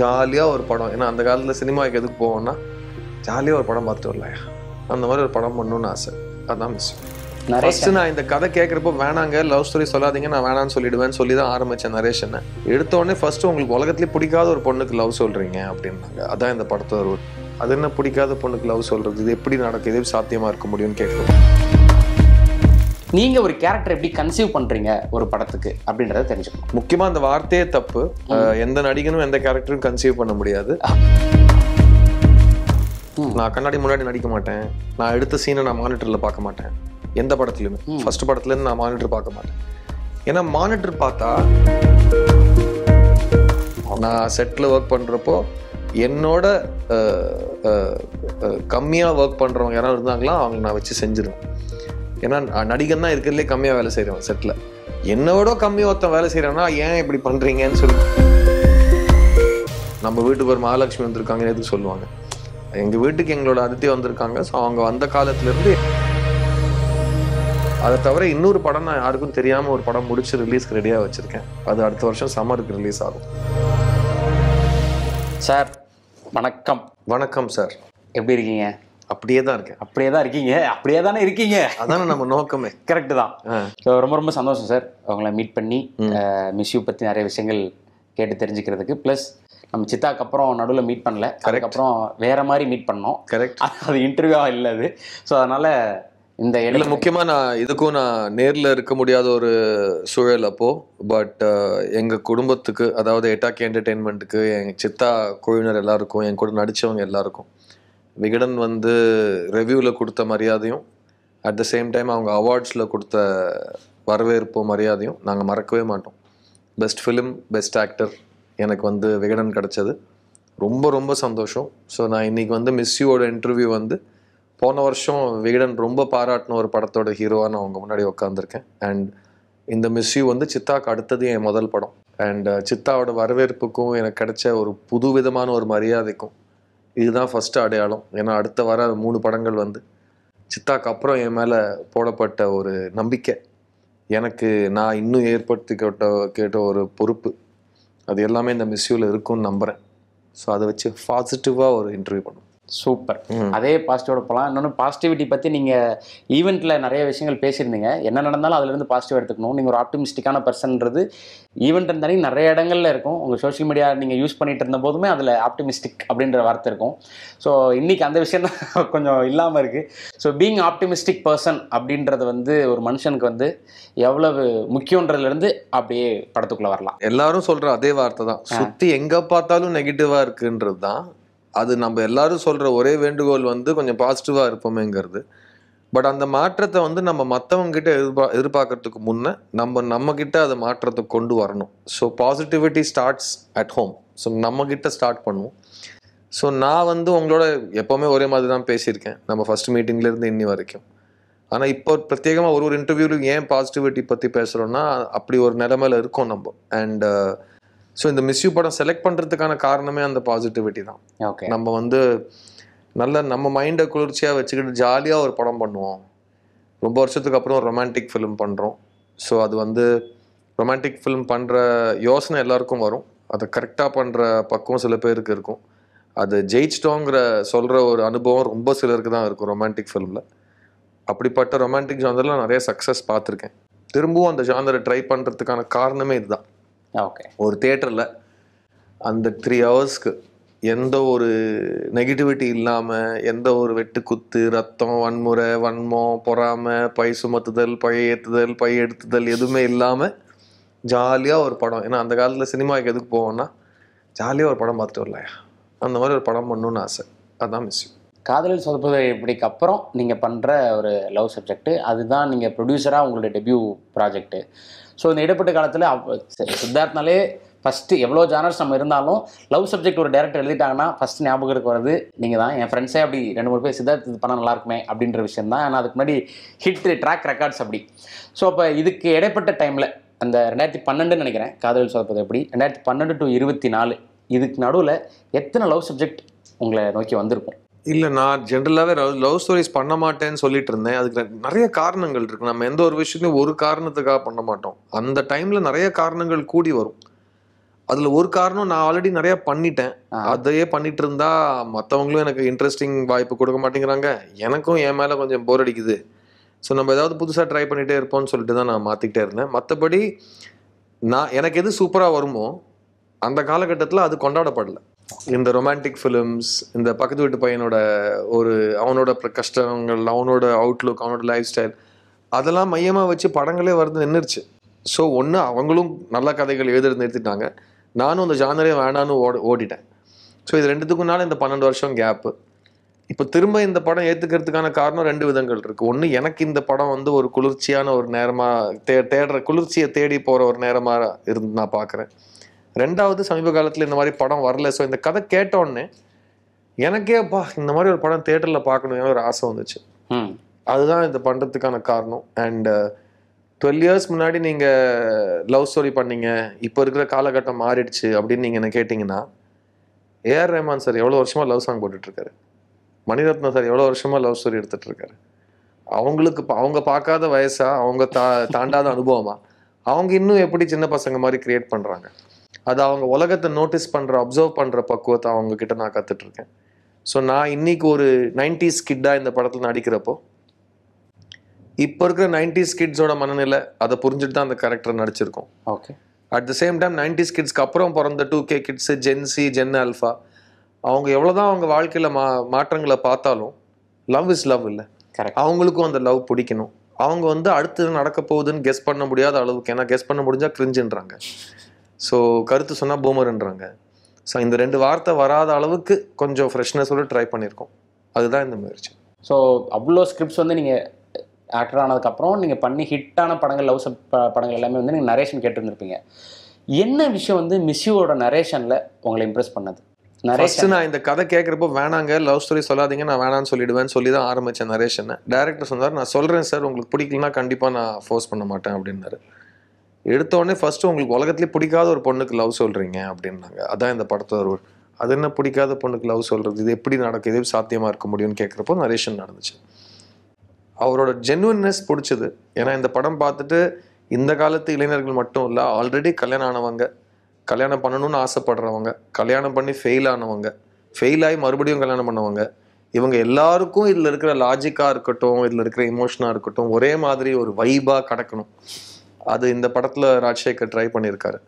ஜாலியாக ஒரு படம் ஏன்னா அந்த காலத்தில் சினிமாவுக்கு எதுக்கு போவோம்னா ஜாலியாக ஒரு படம் பார்த்துட்டு வரலையா அந்த மாதிரி ஒரு படம் பண்ணணும்னு ஆசை அதான் மிஸ் ஃபஸ்ட்டு நான் இந்த கதை கேட்குறப்போ வேணாங்க லவ் ஸ்டோரி சொல்லாதீங்க நான் வேணான்னு சொல்லிடுவேன் சொல்லி தான் ஆரம்பித்தேன் நரேஷனை எடுத்தோடனே ஃபர்ஸ்ட் உங்களுக்கு உலகத்துலேயே பிடிக்காத ஒரு பொண்ணுக்கு லவ் சொல்கிறீங்க அப்படின்னாங்க அதான் இந்த படத்தோட அது என்ன பிடிக்காத பொண்ணுக்கு லவ் சொல்கிறது இது எப்படி நடக்குது சாத்தியமாக இருக்க முடியும்னு கேட்குறோம் நீங்கள் ஒரு கேரக்டர் எப்படி கன்சீவ் பண்ணுறீங்க ஒரு படத்துக்கு அப்படின்றத தெரிஞ்சுக்கணும் முக்கியமாக அந்த வார்த்தையே தப்பு எந்த நடிகனும் எந்த கேரக்டரும் கன்சீவ் பண்ண முடியாது நான் கண்ணாடி முன்னாடி நடிக்க மாட்டேன் நான் எடுத்த சீனை நான் மானிட்டரில் பார்க்க மாட்டேன் எந்த படத்துலையுமே ஃபர்ஸ்ட் படத்துலேருந்து நான் மானிட்டர் பார்க்க மாட்டேன் ஏன்னா மானிட்டர் பார்த்தா நான் செட்டில் ஒர்க் பண்ணுறப்போ என்னோட கம்மியாக ஒர்க் பண்ணுறவங்க யாராவது இருந்தாங்களா அவங்க நான் வச்சு செஞ்சிருவேன் ஏன்னா நடிகன் தான் இருக்கிறதுலே கம்மியாக வேலை செய்கிறோம் செட்டில் என்னோட கம்மியாக ஒருத்தன் வேலை செய்கிறேன்னா ஏன் இப்படி பண்ணுறீங்கன்னு சொல்லி நம்ம வீட்டுக்கு ஒரு மகாலட்சுமி வந்திருக்காங்கன்னு எதுக்கு சொல்லுவாங்க எங்கள் வீட்டுக்கு எங்களோட அதித்தி வந்திருக்காங்க ஸோ அவங்க வந்த காலத்துலேருந்து அதை தவிர இன்னொரு படம் நான் யாருக்கும் தெரியாமல் ஒரு படம் முடிச்சு ரிலீஸ்க்கு ரெடியாக வச்சுருக்கேன் அது அடுத்த வருஷம் சம்மருக்கு ரிலீஸ் ஆகும் சார் வணக்கம் வணக்கம் சார் எப்படி இருக்கீங்க அப்படியே தான் இருக்கு அப்படியே தான் இருக்கீங்க அப்படியே தானே இருக்கீங்க அதான நம்ம நோக்கமே கரெக்ட் தான் ரொம்ப ரொம்ப சந்தோஷம் சார் அவங்கள மீட் பண்ணி மிஸ்யூ பற்றி நிறைய விஷயங்கள் கேட்டு தெரிஞ்சுக்கிறதுக்கு ப்ளஸ் நம்ம சித்தாக்கு அப்புறம் நடுவில் மீட் பண்ணல அதுக்கப்புறம் வேற மாதிரி மீட் பண்ணோம் கரெக்ட் அது இன்டர்வியூவாக இல்லை அது ஸோ அதனால இந்த இடத்துல முக்கியமாக நான் இதுக்கும் நான் நேரில் இருக்க முடியாத ஒரு சூழல் அப்போது பட் எங்கள் குடும்பத்துக்கு அதாவது எட்டாக்கி என்டர்டெயின்மெண்ட்டுக்கு எங்கள் சித்தா குழுவினர் எல்லாருக்கும் என் கூட நடித்தவங்க எல்லாருக்கும் விகடன் வந்து ரெவ்யூவில் கொடுத்த மரியாதையும் அட் த சேம் டைம் அவங்க அவார்ட்ஸில் கொடுத்த வரவேற்பும் மரியாதையும் நாங்கள் மறக்கவே மாட்டோம் பெஸ்ட் ஃபிலிம் பெஸ்ட் ஆக்டர் எனக்கு வந்து விகடன் கிடச்சது ரொம்ப ரொம்ப சந்தோஷம் ஸோ நான் இன்றைக்கி வந்து மிஸ்ஸியோட இன்டர்வியூ வந்து போன வருஷம் விகடன் ரொம்ப பாராட்டின ஒரு படத்தோட ஹீரோவாக நான் அவங்க முன்னாடி உட்காந்துருக்கேன் அண்ட் இந்த மிஸ்யூ வந்து சித்தாவுக்கு அடுத்தது என் முதல் படம் அண்ட் சித்தாவோட வரவேற்புக்கும் எனக்கு கிடைச்ச ஒரு புது விதமான ஒரு மரியாதைக்கும் இதுதான் ஃபஸ்ட்டு அடையாளம் ஏன்னா அடுத்த வர மூணு படங்கள் வந்து சித்தாக்கு அப்புறம் என் மேலே போடப்பட்ட ஒரு நம்பிக்கை எனக்கு நான் இன்னும் ஏற்படுத்தி கேட்ட கேட்ட ஒரு பொறுப்பு அது எல்லாமே இந்த மிஸ்யூவில் இருக்கும்னு நம்புகிறேன் ஸோ அதை வச்சு பாசிட்டிவாக ஒரு இன்டர்வியூ பண்ணுவோம் சூப்பர் அதே பாசிட்டிவோட போகலாம் இன்னொன்று பாசிட்டிவிட்டி பற்றி நீங்கள் ஈவெண்ட்டில் நிறைய விஷயங்கள் பேசியிருந்தீங்க என்ன நடந்தாலும் அதுலேருந்து பாசிட்டிவ் எடுத்துக்கணும் நீங்கள் ஒரு ஆப்டிமிஸ்டிக்கான பர்சன்றது ஈவெண்ட் இருந்தாலும் நிறைய இடங்களில் இருக்கும் உங்கள் சோஷியல் மீடியா நீங்கள் யூஸ் பண்ணிட்டு இருந்த போதுமே அதில் ஆப்டிமிஸ்டிக் அப்படின்ற வார்த்தை இருக்கும் ஸோ இன்றைக்கி அந்த விஷயம் தான் கொஞ்சம் இல்லாமல் இருக்குது ஸோ பீங் ஆப்டிமிஸ்டிக் பர்சன் அப்படின்றது வந்து ஒரு மனுஷனுக்கு வந்து எவ்வளவு முக்கியன்றதுலேருந்து அப்படியே படத்துக்குள்ளே வரலாம் எல்லாரும் சொல்கிற அதே வார்த்தை தான் சுற்றி எங்கே பார்த்தாலும் நெகட்டிவாக இருக்குன்றது தான் அது நம்ம எல்லாரும் சொல்கிற ஒரே வேண்டுகோள் வந்து கொஞ்சம் பாசிட்டிவாக இருப்போமேங்கிறது பட் அந்த மாற்றத்தை வந்து நம்ம மற்றவங்ககிட்ட எதிர்பா எதிர்பார்க்கறதுக்கு முன்னே நம்ம நம்மக்கிட்ட அதை மாற்றத்தை கொண்டு வரணும் so positivity starts at home so நம்மக்கிட்ட ஸ்டார்ட் பண்ணுவோம் ஸோ நான் வந்து உங்களோட எப்போவுமே ஒரே மாதிரி தான் பேசியிருக்கேன் நம்ம ஃபஸ்ட் மீட்டிங்லேருந்து இன்னி வரைக்கும் ஆனால் இப்போ பிரத்யேகமாக ஒரு ஒரு இன்டர்வியூலையும் ஏன் பாசிட்டிவிட்டி பற்றி பேசுகிறோன்னா அப்படி ஒரு நிலமையில இருக்கோம் நம்ம அண்ட் ஸோ இந்த மிஸ்யூ படம் செலக்ட் பண்ணுறதுக்கான காரணமே அந்த பாசிட்டிவிட்டி தான் ஓகே நம்ம வந்து நல்ல நம்ம மைண்டை குளிர்ச்சியாக வச்சுக்கிட்டு ஜாலியாக ஒரு படம் பண்ணுவோம் ரொம்ப வருஷத்துக்கு அப்புறம் ரொமான்டிக் ஃபிலிம் பண்ணுறோம் ஸோ அது வந்து ரொமான்டிக் ஃபிலிம் பண்ணுற யோசனை எல்லாருக்கும் வரும் அதை கரெக்டாக பண்ணுற பக்கம் சில பேருக்கு இருக்கும் அது ஜெயிச்சிட்டோங்கிற சொல்கிற ஒரு அனுபவம் ரொம்ப சிலருக்கு தான் இருக்கும் ரொமான்டிக் ஃபிலிமில் அப்படிப்பட்ட ரொமான்டிக் ஜானரில் நிறைய சக்ஸஸ் பார்த்துருக்கேன் திரும்பவும் அந்த ஜானரை ட்ரை பண்ணுறதுக்கான காரணமே இதுதான் ஓகே ஒரு தேட்டரில் அந்த த்ரீ ஹவர்ஸ்க்கு எந்த ஒரு நெகட்டிவிட்டி இல்லாமல் எந்த ஒரு வெட்டு குத்து ரத்தம் வன்முறை வன்மம் பொறாமல் பை சுமத்துதல் பை ஏற்றுதல் பை எடுத்துதல் எதுவுமே இல்லாமல் ஜாலியாக ஒரு படம் ஏன்னா அந்த காலத்தில் சினிமாவுக்கு எதுக்கு போவோம்னா ஜாலியாக ஒரு படம் பார்த்துட்டு வரலையா அந்த மாதிரி ஒரு படம் பண்ணணும்னு ஆசை அதுதான் மிஸ் காதலில் சொதப்பது இப்படிக்கு அப்புறம் நீங்கள் பண்ணுற ஒரு லவ் சப்ஜெக்ட்டு அதுதான் நீங்கள் ப்ரொடியூசராக உங்களுடைய டெபியூ ப்ராஜெக்ட்டு ஸோ இந்த இடைப்பட்ட காலத்தில் சரி ஃபஸ்ட்டு எவ்வளோ ஜானர்ஸ் நம்ம இருந்தாலும் லவ் சப்ஜெக்ட் ஒரு டேரக்டர் எழுதிட்டாங்கன்னா ஃபஸ்ட் ஞாபகத்துக்கு வருது நீங்கள் தான் என் ஃப்ரெண்ட்ஸே அப்படி ரெண்டு மூணு பேர் சித்தார்த்து இது பண்ணால் நல்லாயிருக்குமே அப்படின்ற விஷயம் தான் ஆனால் அதுக்கு முன்னாடி ஹிட் ட்ராக் ரெக்கார்ட்ஸ் அப்படி ஸோ அப்போ இதுக்கு இடைப்பட்ட டைமில் அந்த ரெண்டாயிரத்தி பன்னெண்டுன்னு நினைக்கிறேன் காதல் சொல்லப்பது எப்படி ரெண்டாயிரத்தி பன்னெண்டு டு இருபத்தி நாலு இதுக்கு நடுவில் எத்தனை லவ் சப்ஜெக்ட் உங்களை நோக்கி வந்திருக்கும் இல்லை நான் ஜென்ரலாகவே லவ் லவ் ஸ்டோரிஸ் பண்ண மாட்டேன்னு சொல்லிட்டு இருந்தேன் அதுக்கு நிறைய காரணங்கள் இருக்குது நம்ம எந்த ஒரு விஷயத்தையும் ஒரு காரணத்துக்காக பண்ண மாட்டோம் அந்த டைமில் நிறைய காரணங்கள் கூடி வரும் அதில் ஒரு காரணம் நான் ஆல்ரெடி நிறையா பண்ணிட்டேன் அதையே பண்ணிட்டு இருந்தா மற்றவங்களும் எனக்கு இன்ட்ரெஸ்டிங் வாய்ப்பு கொடுக்க மாட்டேங்கிறாங்க எனக்கும் என் மேலே கொஞ்சம் போர் அடிக்குது ஸோ நம்ம ஏதாவது புதுசாக ட்ரை பண்ணிகிட்டே இருப்போம்னு சொல்லிட்டு தான் நான் மாற்றிக்கிட்டே இருந்தேன் மற்றபடி நான் எனக்கு எது சூப்பராக வருமோ அந்த காலகட்டத்தில் அது கொண்டாடப்படலை இந்த ரொமான்டிக் ஃபிலிம்ஸ் இந்த பக்கத்து வீட்டு பையனோட ஒரு அவனோட கஷ்டங்கள் அவனோட அவுட்லுக் அவனோட லைஃப் ஸ்டைல் அதெல்லாம் மையமாக வச்சு படங்களே வருது நின்றுச்சு ஸோ ஒன்று அவங்களும் நல்ல கதைகள் எழுதுறது நிறுத்திட்டாங்க நானும் அந்த ஜானரே வேணான்னு ஓட ஓடிட்டேன் ஸோ இது ரெண்டுத்துக்குனால இந்த பன்னெண்டு வருஷம் கேப்பு இப்போ திரும்ப இந்த படம் ஏற்றுக்கிறதுக்கான காரணம் ரெண்டு விதங்கள் இருக்குது ஒன்று எனக்கு இந்த படம் வந்து ஒரு குளிர்ச்சியான ஒரு நேரமாக தே தேடுற குளிர்ச்சியை தேடி போகிற ஒரு நேரமாக இருந்து நான் பார்க்குறேன் ரெண்டாவது சமீப காலத்தில் இந்த மாதிரி படம் வரல ஸோ இந்த கதை கேட்டோடனே எனக்கே பா இந்த மாதிரி ஒரு படம் தேட்டரில் பார்க்கணும் ஒரு ஆசை வந்துச்சு அதுதான் இதை பண்ணுறதுக்கான காரணம் அண்ட் டுவெல் இயர்ஸ் முன்னாடி நீங்கள் லவ் ஸ்டோரி பண்ணீங்க இப்போ இருக்கிற காலகட்டம் மாறிடுச்சு அப்படின்னு நீங்கள் என்ன கேட்டிங்கன்னா ஏஆர் ரஹ்மான் சார் எவ்வளோ வருஷமாக லவ் சாங் போட்டுட்ருக்காரு மணிரத்னம் சார் எவ்வளோ வருஷமாக லவ் ஸ்டோரி எடுத்துகிட்ருக்காரு அவங்களுக்கு அவங்க பார்க்காத வயசா அவங்க தா தாண்டாத அனுபவமா அவங்க இன்னும் எப்படி சின்ன பசங்க மாதிரி கிரியேட் பண்ணுறாங்க அதை அவங்க உலகத்தை நோட்டீஸ் பண்ணுற அப்சர்வ் பண்ணுற பக்குவத்தை அவங்க கிட்ட நான் கற்றுட்ருக்கேன் ஸோ நான் இன்னைக்கு ஒரு நைன்டிஸ் கிட்டாக இந்த படத்தில் நடிக்கிறப்போ இப்போ இருக்கிற நைன்டிஸ் கிட்ஸோட மனநிலை அதை புரிஞ்சுட்டு தான் அந்த கேரக்டர் நடிச்சிருக்கோம் okay at the same time nineties கிட்ஸ்க்கு அப்புறம் பிறந்த two K kids gen Z gen alpha அவங்க எவ்வளோதான் அவங்க வாழ்க்கையில் மா மாற்றங்களை பார்த்தாலும் லவ் இஸ் லவ் இல்லை கரெக்ட் அவங்களுக்கும் அந்த லவ் பிடிக்கணும் அவங்க வந்து அடுத்தது நடக்க போகுதுன்னு கெஸ் பண்ண முடியாத அளவுக்கு ஏன்னா கெஸ் பண்ண முடிஞ்சால் கிரிஞ்சுன்றாங்க ஸோ கருத்து சொன்னால் பூமருன்றாங்க ஸோ இந்த ரெண்டு வார்த்தை வராத அளவுக்கு கொஞ்சம் ஃப்ரெஷ்னஸோடு ட்ரை பண்ணியிருக்கோம் அதுதான் இந்த முயற்சி ஸோ அவ்வளோ ஸ்கிரிப்ட்ஸ் வந்து நீங்கள் ஆக்டர் ஆனதுக்கப்புறம் நீங்கள் பண்ணி ஹிட்டான படங்கள் லவ் படங்கள் எல்லாமே வந்து நீங்கள் நரேஷன் கேட்டுருந்துருப்பீங்க என்ன விஷயம் வந்து மிஸ்யூவோட நரேஷனில் உங்களை இம்ப்ரெஸ் பண்ணது நரேஷன் நான் இந்த கதை கேட்குறப்போ வேணாங்க லவ் ஸ்டோரி சொல்லாதீங்க நான் வேணான்னு சொல்லிடுவேன் சொல்லி தான் ஆரம்பித்தேன் நரேஷனை டேரக்டர் சொன்னார் நான் சொல்கிறேன் சார் உங்களுக்கு பிடிக்கலன்னா கண்டிப்பாக நான் ஃபோர்ஸ் பண்ண மாட்டேன் அப்படின்னாரு எடுத்தோடனே ஃபஸ்ட்டு உங்களுக்கு உலகத்துலேயே பிடிக்காத ஒரு பொண்ணுக்கு லவ் சொல்கிறீங்க அப்படின்னாங்க அதான் இந்த படத்தோட ஒரு அது என்ன பிடிக்காத பொண்ணுக்கு லவ் சொல்கிறது இது எப்படி நடக்குது இது சாத்தியமாக இருக்க முடியும்னு கேட்குறப்போ நரேஷன் நடந்துச்சு அவரோட ஜென்வன்னஸ் பிடிச்சது ஏன்னா இந்த படம் பார்த்துட்டு இந்த காலத்து இளைஞர்கள் மட்டும் இல்லை ஆல்ரெடி கல்யாணம் ஆனவங்க கல்யாணம் பண்ணணும்னு ஆசைப்படுறவங்க கல்யாணம் பண்ணி ஃபெயில் ஆனவங்க ஃபெயில் ஆகி மறுபடியும் கல்யாணம் பண்ணவங்க இவங்க எல்லாருக்கும் இதில் இருக்கிற லாஜிக்காக இருக்கட்டும் இதில் இருக்கிற இமோஷனாக இருக்கட்டும் ஒரே மாதிரி ஒரு வைபாக கிடக்கணும் அது இந்த படத்தில் ராஜ்சேகர் ட்ரை பண்ணியிருக்காரு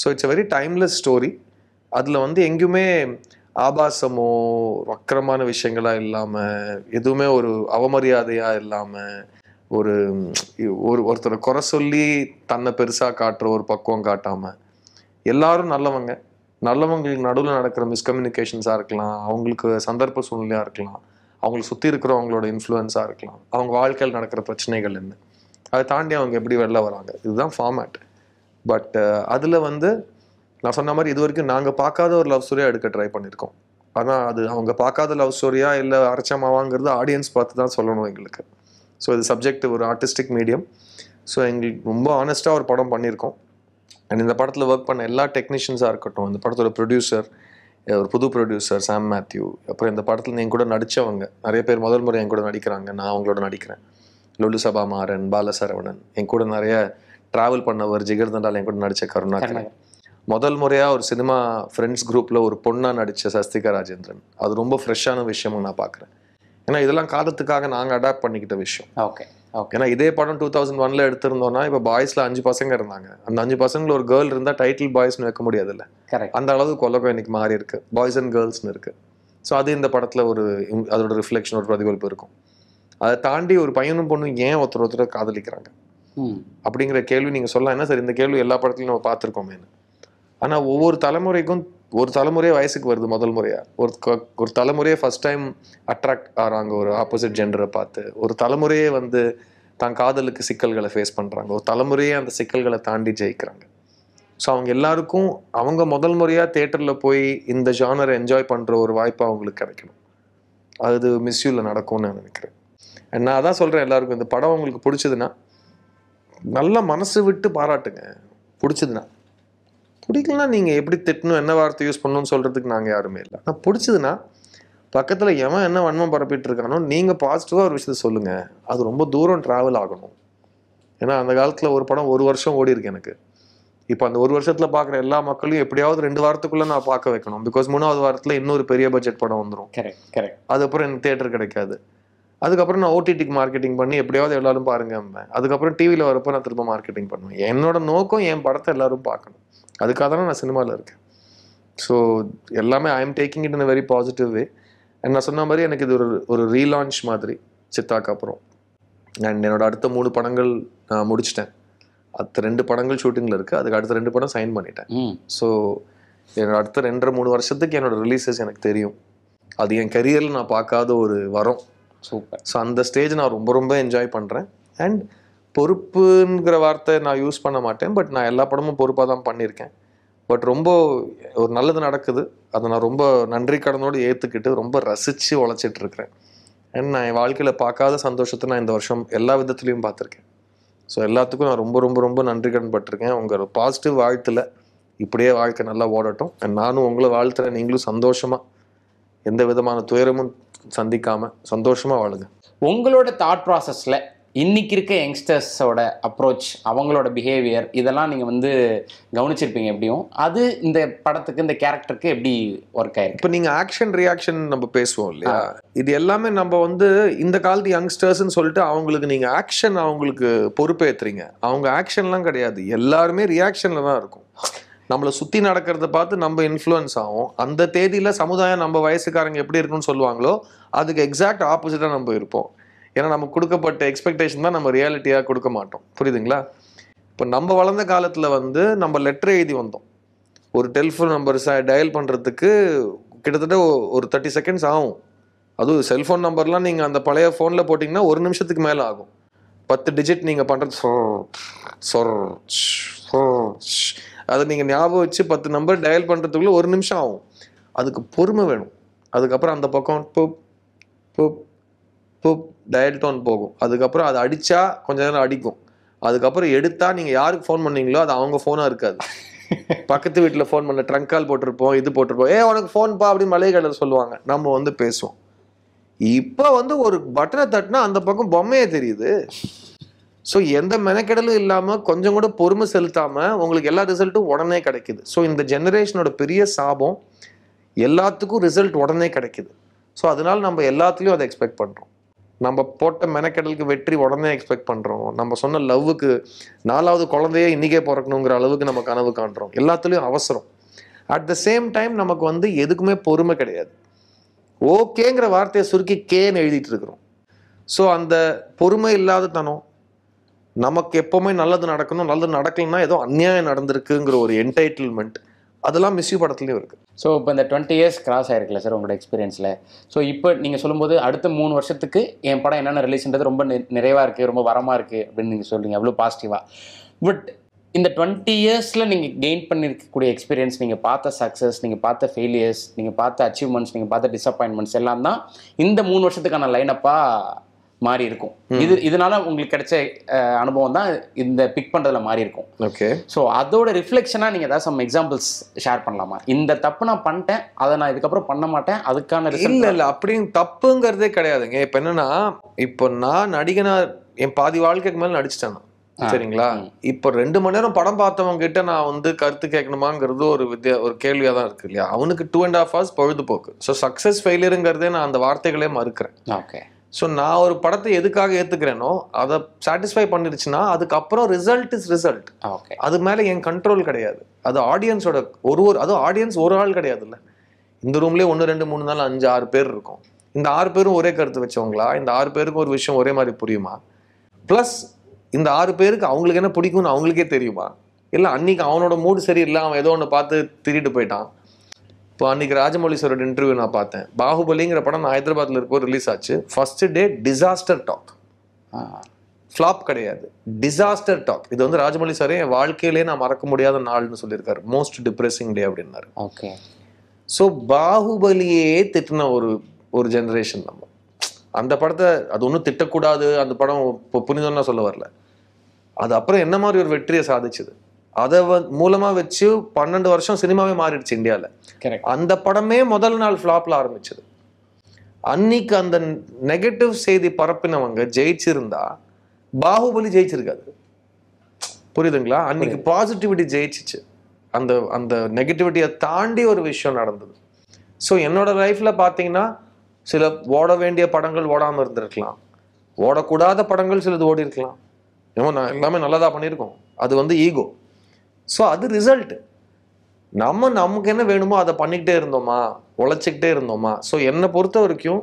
so it's a very timeless story அதில் வந்து எங்கேயுமே ஆபாசமோ வக்கரமான விஷயங்களாக இல்லாமல் எதுவுமே ஒரு அவமரியாதையாக இல்லாமல் ஒரு ஒரு ஒருத்தரை குறை சொல்லி தன்னை பெருசாக காட்டுற ஒரு பக்குவம் காட்டாமல் எல்லாரும் நல்லவங்க நல்லவங்களுக்கு நடுவில் நடக்கிற மிஸ்கம்யூனிகேஷன்ஸாக இருக்கலாம் அவங்களுக்கு சந்தர்ப்ப சூழ்நிலையாக இருக்கலாம் அவங்களை சுற்றி இருக்கிறவங்களோட இன்ஃப்ளூயன்ஸாக இருக்கலாம் அவங்க வாழ்க்கையில் நடக்கிற பிரச்சனைகள் என்ன அதை தாண்டி அவங்க எப்படி வெளில வராங்க இதுதான் ஃபார்மேட் பட் அதில் வந்து நான் சொன்ன மாதிரி இது வரைக்கும் நாங்கள் பார்க்காத ஒரு லவ் ஸ்டோரியாக எடுக்க ட்ரை பண்ணியிருக்கோம் ஆனால் அது அவங்க பார்க்காத லவ் ஸ்டோரியா இல்லை அரைச்சமாவாங்கிறது ஆடியன்ஸ் பார்த்து தான் சொல்லணும் எங்களுக்கு ஸோ இது சப்ஜெக்ட் ஒரு ஆர்டிஸ்டிக் மீடியம் ஸோ எங்களுக்கு ரொம்ப ஆனஸ்ட்டாக ஒரு படம் பண்ணியிருக்கோம் அண்ட் இந்த படத்தில் ஒர்க் பண்ண எல்லா டெக்னீஷியன்ஸாக இருக்கட்டும் இந்த படத்தோட ப்ரொடியூசர் ஒரு புது ப்ரொடியூசர் சாம் மேத்யூ அப்புறம் இந்த படத்தில் என் கூட நடித்தவங்க நிறைய பேர் முதல் முறை என் கூட நடிக்கிறாங்க நான் அவங்களோட நடிக்கிறேன் லுலு சபாமாறன் பாலசரவணன் என் கூட நிறைய ட்ராவல் பண்ணவர் ஜிகர்தண்டால் என் கூட நடித்த கருணாகரன் முதல் முறையாக ஒரு சினிமா ஃப்ரெண்ட்ஸ் குரூப்பில் ஒரு பொண்ணாக நடித்த சஸ்திகா ராஜேந்திரன் அது ரொம்ப ஃப்ரெஷ்ஷான விஷயமும் நான் பார்க்குறேன் ஏன்னா இதெல்லாம் காலத்துக்காக நாங்கள் அடாப்ட் பண்ணிக்கிட்ட விஷயம் ஓகே ஓகே ஏன்னா இதே படம் டூ தௌசண்ட் ஒனில் எடுத்திருந்தோம்னா இப்போ பாய்ஸில் அஞ்சு பசங்க இருந்தாங்க அந்த அஞ்சு பசங்களில் ஒரு கேர்ள் இருந்தால் டைட்டில் பாய்ஸ்னு வைக்க முடியாதுல்ல அந்த அளவுக்கு கொலகம் இன்னைக்கு மாறி இருக்கு பாய்ஸ் அண்ட் கேர்ள்ஸ்னு இருக்குது ஸோ அது இந்த படத்தில் ஒரு அதோட ரிஃப்ளெக்ஷன் ஒரு பிரதிபலிப்பு இருக்கும் அதை தாண்டி ஒரு பையனும் பொண்ணும் ஏன் ஒருத்தர் ஒருத்தர் காதலிக்கிறாங்க அப்படிங்கிற கேள்வி நீங்கள் சொல்லலாம் என்ன சார் இந்த கேள்வி எல்லா படத்துலையும் நம்ம பார்த்துருக்கோமேனு ஆனால் ஒவ்வொரு தலைமுறைக்கும் ஒரு தலைமுறையே வயசுக்கு வருது முதல் முறையாக ஒரு ஒரு தலைமுறையே ஃபர்ஸ்ட் டைம் அட்ராக்ட் ஆகிறாங்க ஒரு ஆப்போசிட் ஜெண்டரை பார்த்து ஒரு தலைமுறையே வந்து தான் காதலுக்கு சிக்கல்களை ஃபேஸ் பண்ணுறாங்க ஒரு தலைமுறையே அந்த சிக்கல்களை தாண்டி ஜெயிக்கிறாங்க ஸோ அவங்க எல்லாருக்கும் அவங்க முதல் முறையாக தேட்டரில் போய் இந்த ஜானரை என்ஜாய் பண்ணுற ஒரு வாய்ப்பு அவங்களுக்கு கிடைக்கணும் அது மிஸ்யூவில் நடக்கும்னு நான் நினைக்கிறேன் நான் அதான் சொல்கிறேன் எல்லாருக்கும் இந்த படம் உங்களுக்கு பிடிச்சதுன்னா நல்லா மனசு விட்டு பாராட்டுங்க பிடிச்சதுன்னா பிடிக்கலனா நீங்கள் எப்படி திட்டணும் என்ன வார்த்தை யூஸ் பண்ணணும்னு சொல்கிறதுக்கு நாங்கள் யாருமே இல்லை ஆனால் பிடிச்சதுன்னா பக்கத்தில் எவன் என்ன வன்மம் பரப்பிட்டு இருக்கானோ நீங்கள் பாசிட்டிவாக ஒரு விஷயத்த சொல்லுங்கள் அது ரொம்ப தூரம் ட்ராவல் ஆகணும் ஏன்னா அந்த காலத்தில் ஒரு படம் ஒரு வருஷம் ஓடி இருக்கு எனக்கு இப்போ அந்த ஒரு வருஷத்தில் பார்க்குற எல்லா மக்களையும் எப்படியாவது ரெண்டு வாரத்துக்குள்ளே நான் பார்க்க வைக்கணும் பிகாஸ் மூணாவது வாரத்தில் இன்னொரு பெரிய பட்ஜெட் படம் வந்துடும் கரெக்ட் கரெக்ட் அதுக்கப்புறம் எனக்கு தேட்டர் கிடைக்காது அதுக்கப்புறம் நான் ஓடிடிக்கு மார்க்கெட்டிங் பண்ணி எப்படியாவது எல்லாரும் பாருங்க அதுக்கப்புறம் டிவியில் வரப்போ நான் திரும்ப மார்க்கெட்டிங் பண்ணுவேன் என்னோட நோக்கம் என் படத்தை எல்லாரும் பார்க்கணும் அதுக்காக தானே நான் சினிமாவில் இருக்கேன் ஸோ எல்லாமே I am taking it in a very positive way and நான் சொன்ன மாதிரி எனக்கு இது ஒரு ஒரு ரீலான்ச் மாதிரி சித்தாக்கு அப்புறம் அண்ட் என்னோட அடுத்த மூணு படங்கள் நான் முடிச்சிட்டேன் அடுத்த ரெண்டு படங்கள் ஷூட்டிங்கில் இருக்குது அதுக்கு அடுத்த ரெண்டு படம் சைன் பண்ணிட்டேன் ஸோ என்னோட அடுத்த ரெண்டரை மூணு வருஷத்துக்கு என்னோட ரிலீசஸ் எனக்கு தெரியும் அது என் கரியரில் நான் பார்க்காத ஒரு வரம் சூப்பர் ஸோ அந்த ஸ்டேஜ் நான் ரொம்ப ரொம்ப என்ஜாய் பண்ணுறேன் அண்ட் பொறுப்புங்கிற வார்த்தை நான் யூஸ் பண்ண மாட்டேன் பட் நான் எல்லா படமும் பொறுப்பாக தான் பண்ணியிருக்கேன் பட் ரொம்ப ஒரு நல்லது நடக்குது அதை நான் ரொம்ப நன்றி கடனோடு ஏற்றுக்கிட்டு ரொம்ப ரசித்து உழைச்சிட்டு இருக்கிறேன் அண்ட் நான் என் வாழ்க்கையில் பார்க்காத சந்தோஷத்தை நான் இந்த வருஷம் எல்லா விதத்துலேயும் பார்த்துருக்கேன் ஸோ எல்லாத்துக்கும் நான் ரொம்ப ரொம்ப ரொம்ப நன்றி கடன் பட்டிருக்கேன் உங்கள் பாசிட்டிவ் வாழ்த்தில் இப்படியே வாழ்க்கை நல்லா ஓடட்டும் அண்ட் நானும் உங்களை வாழ்த்துறேன் நீங்களும் சந்தோஷமாக எந்த விதமான துயரமும் சந்திக்காமல் சந்தோஷமாக வாழுங்க உங்களோட தாட் ப்ராசஸில் இன்றைக்கி இருக்க யங்ஸ்டர்ஸோட அப்ரோச் அவங்களோட பிஹேவியர் இதெல்லாம் நீங்கள் வந்து கவனிச்சிருப்பீங்க எப்படியும் அது இந்த படத்துக்கு இந்த கேரக்டருக்கு எப்படி ஒர்க் ஆயிருக்கு இப்போ நீங்கள் ஆக்ஷன் ரியாக்ஷன் நம்ம பேசுவோம் இல்லையா இது எல்லாமே நம்ம வந்து இந்த காலத்து யங்ஸ்டர்ஸ்ன்னு சொல்லிட்டு அவங்களுக்கு நீங்கள் ஆக்ஷன் அவங்களுக்கு பொறுப்பேற்றுறீங்க அவங்க ஆக்ஷன்லாம் கிடையாது எல்லாருமே ரியாக்ஷனில் தான் இருக்கும் நம்மளை சுற்றி நடக்கிறத பார்த்து நம்ம இன்ஃப்ளூயன்ஸ் ஆகும் அந்த தேதியில் சமுதாயம் நம்ம வயசுக்காரங்க எப்படி இருக்குன்னு சொல்லுவாங்களோ அதுக்கு எக்ஸாக்ட் ஆப்போசிட்டாக நம்ம இருப்போம் ஏன்னா நம்ம கொடுக்கப்பட்ட எக்ஸ்பெக்டேஷன் தான் நம்ம ரியாலிட்டியாக கொடுக்க மாட்டோம் புரியுதுங்களா இப்போ நம்ம வளர்ந்த காலத்தில் வந்து நம்ம லெட்டர் எழுதி வந்தோம் ஒரு டெலிஃபோன் நம்பர் டயல் பண்ணுறதுக்கு கிட்டத்தட்ட ஒரு தேர்ட்டி செகண்ட்ஸ் ஆகும் அதுவும் செல்ஃபோன் நம்பர்லாம் நீங்கள் அந்த பழைய ஃபோனில் போட்டிங்கன்னா ஒரு நிமிஷத்துக்கு மேலே ஆகும் பத்து டிஜிட் நீங்கள் பண்ணுறது அதை நீங்கள் ஞாபகம் வச்சு பத்து நம்பர் டயல் பண்ணுறதுக்குள்ளே ஒரு நிமிஷம் ஆகும் அதுக்கு பொறுமை வேணும் அதுக்கப்புறம் அந்த பக்கம் புப் புப் புப் டயல் டோன் போகும் அதுக்கப்புறம் அதை அடித்தா கொஞ்ச நேரம் அடிக்கும் அதுக்கப்புறம் எடுத்தால் நீங்கள் யாருக்கு ஃபோன் பண்ணீங்களோ அது அவங்க ஃபோனாக இருக்காது பக்கத்து வீட்டில் ஃபோன் பண்ண ட்ரங்க் கால் போட்டிருப்போம் இது போட்டிருப்போம் ஏ உனக்கு பா அப்படின்னு மளிகை கடையில் சொல்லுவாங்க நம்ம வந்து பேசுவோம் இப்போ வந்து ஒரு பட்டனை தட்டினா அந்த பக்கம் பொம்மையே தெரியுது ஸோ எந்த மெனக்கெடலும் இல்லாமல் கொஞ்சம் கூட பொறுமை செலுத்தாமல் உங்களுக்கு எல்லா ரிசல்ட்டும் உடனே கிடைக்குது ஸோ இந்த ஜெனரேஷனோட பெரிய சாபம் எல்லாத்துக்கும் ரிசல்ட் உடனே கிடைக்குது ஸோ அதனால் நம்ம எல்லாத்துலேயும் அதை எக்ஸ்பெக்ட் பண்ணுறோம் நம்ம போட்ட மெனக்கெடலுக்கு வெற்றி உடனே எக்ஸ்பெக்ட் பண்ணுறோம் நம்ம சொன்ன லவ்வுக்கு நாலாவது குழந்தையே இன்றைக்கே பிறக்கணுங்கிற அளவுக்கு நம்ம கனவு காண்றோம் எல்லாத்துலேயும் அவசரம் அட் த சேம் டைம் நமக்கு வந்து எதுக்குமே பொறுமை கிடையாது ஓகேங்கிற வார்த்தையை சுருக்கி கேன்னு எழுதிட்டு இருக்கிறோம் ஸோ அந்த பொறுமை இல்லாத தனம் நமக்கு எப்போவுமே நல்லது நடக்கணும் நல்லது நடக்கலைன்னா ஏதோ அந்நியாயம் நடந்திருக்குங்கிற ஒரு என்டைட்டில்மெண்ட் அதெல்லாம் யூ படத்துலேயும் இருக்குது ஸோ இப்போ இந்த டுவெண்ட்டி இயர்ஸ் கிராஸ் ஆயிருக்குல்ல சார் உங்களோட எக்ஸ்பீரியன்ஸில் ஸோ இப்போ நீங்கள் சொல்லும்போது அடுத்த மூணு வருஷத்துக்கு என் படம் என்னென்ன ரிலீஸ்ன்றது ரொம்ப நிறைவாக இருக்குது ரொம்ப வரமாக இருக்குது அப்படின்னு நீங்கள் சொல்கிறீங்க அவ்வளோ பாசிட்டிவாக பட் இந்த டுவெண்ட்டி இயர்ஸில் நீங்கள் கெயின் பண்ணியிருக்கக்கூடிய எக்ஸ்பீரியன்ஸ் நீங்கள் பார்த்த சக்ஸஸ் நீங்கள் பார்த்த ஃபெயிலியர்ஸ் நீங்கள் பார்த்த அச்சீவ்மெண்ட்ஸ் நீங்கள் பார்த்த டிசப்பாயின்மெண்ட்ஸ் எல்லாம் தான் இந்த மூணு வருஷத்துக்கான அப்பா மாறி இருக்கும் இது இதனால உங்களுக்கு கிடைச்ச அனுபவம் தான் இந்த பிக் பண்ணுறதுல மாறி இருக்கும் ஓகே ஸோ அதோட ரிஃப்ளெக்ஷனாக நீங்கள் ஏதாவது சம் எக்ஸாம்பிள்ஸ் ஷேர் பண்ணலாமா இந்த தப்பு நான் பண்ணிட்டேன் அதை நான் இதுக்கப்புறம் பண்ண மாட்டேன் அதுக்கான ரிசல்ட் இல்லை அப்படின்னு தப்புங்கிறதே கிடையாதுங்க இப்போ என்னன்னா இப்போ நான் நடிகனா என் பாதி வாழ்க்கைக்கு மேலே நடிச்சிட்டேன் சரிங்களா இப்போ ரெண்டு மணி நேரம் படம் பார்த்தவங்க கிட்ட நான் வந்து கருத்து கேட்கணுமாங்கிறது ஒரு வித்தியா ஒரு கேள்வியாக தான் இருக்கு இல்லையா அவனுக்கு டூ அண்ட் ஆஃப் ஹவர்ஸ் பொழுதுபோக்கு ஸோ சக்ஸஸ் ஃபெயிலியருங்கிறதே நான் அந்த வார்த்தைகளே மறுக்கிறேன் ஓகே ஸோ நான் ஒரு படத்தை எதுக்காக ஏற்றுக்கிறேனோ அதை சாட்டிஸ்ஃபை பண்ணிருச்சுன்னா அதுக்கப்புறம் ரிசல்ட் இஸ் ரிசல்ட் ஓகே அது மேலே என் கண்ட்ரோல் கிடையாது அது ஆடியன்ஸோட ஒரு ஒரு அதுவும் ஆடியன்ஸ் ஒரு ஆள் கிடையாதுல்ல இந்த ரூம்லேயே ஒன்று ரெண்டு மூணு நாள் அஞ்சு ஆறு பேர் இருக்கும் இந்த ஆறு பேரும் ஒரே கருத்து வச்சவங்களா இந்த ஆறு பேருக்கும் ஒரு விஷயம் ஒரே மாதிரி புரியுமா ப்ளஸ் இந்த ஆறு பேருக்கு அவங்களுக்கு என்ன பிடிக்கும்னு அவங்களுக்கே தெரியுமா இல்லை அன்னைக்கு அவனோட மூடு சரியில்லை அவன் ஏதோ ஒன்று பார்த்து திட்டிட்டு போயிட்டான் இப்போ அன்றைக்கி ராஜமௌலி இன்டர்வியூ நான் பார்த்தேன் பாகுபலிங்கிற படம் நான் ஹைதராபாத்தில் இருக்கோ ரிலீஸ் ஆச்சு first day disaster talk flop கிடையாது டிசாஸ்டர் டாக் இது வந்து ராஜமௌலி சாரே என் வாழ்க்கையிலே நான் மறக்க முடியாத நாள்னு சொல்லியிருக்காரு மோஸ்ட் டிப்ரெசிங் டே அப்படின்னாரு ஓகே ஸோ பாகுபலியே திட்டின ஒரு ஒரு ஜென்ரேஷன் நம்ம அந்த படத்தை அது ஒன்றும் திட்டக்கூடாது அந்த படம் இப்போ புனிதம்னா சொல்ல வரல அது அப்புறம் என்ன மாதிரி ஒரு வெற்றியை சாதிச்சுது அதை வ மூலமாக வச்சு பன்னெண்டு வருஷம் சினிமாவே மாறிடுச்சு இந்தியாவில் அந்த படமே முதல் நாள் ஃப்ளாப்ல ஆரம்பிச்சது அன்னைக்கு அந்த நெகட்டிவ் செய்தி பரப்பினவங்க ஜெயிச்சிருந்தா பாகுபலி ஜெயிச்சிருக்காது புரியுதுங்களா அன்னைக்கு பாசிட்டிவிட்டி ஜெயிச்சிச்சு அந்த அந்த நெகட்டிவிட்டியை தாண்டி ஒரு விஷயம் நடந்தது ஸோ என்னோட லைஃப்ல பார்த்தீங்கன்னா சில ஓட வேண்டிய படங்கள் ஓடாமல் இருந்திருக்கலாம் ஓடக்கூடாத படங்கள் சிலது ஓடி இருக்கலாம் ஏமோ நான் எல்லாமே நல்லதாக பண்ணியிருக்கோம் அது வந்து ஈகோ ஸோ அது ரிசல்ட் நம்ம நமக்கு என்ன வேணுமோ அதை பண்ணிக்கிட்டே இருந்தோமா உழைச்சிக்கிட்டே இருந்தோமா ஸோ என்னை பொறுத்த வரைக்கும்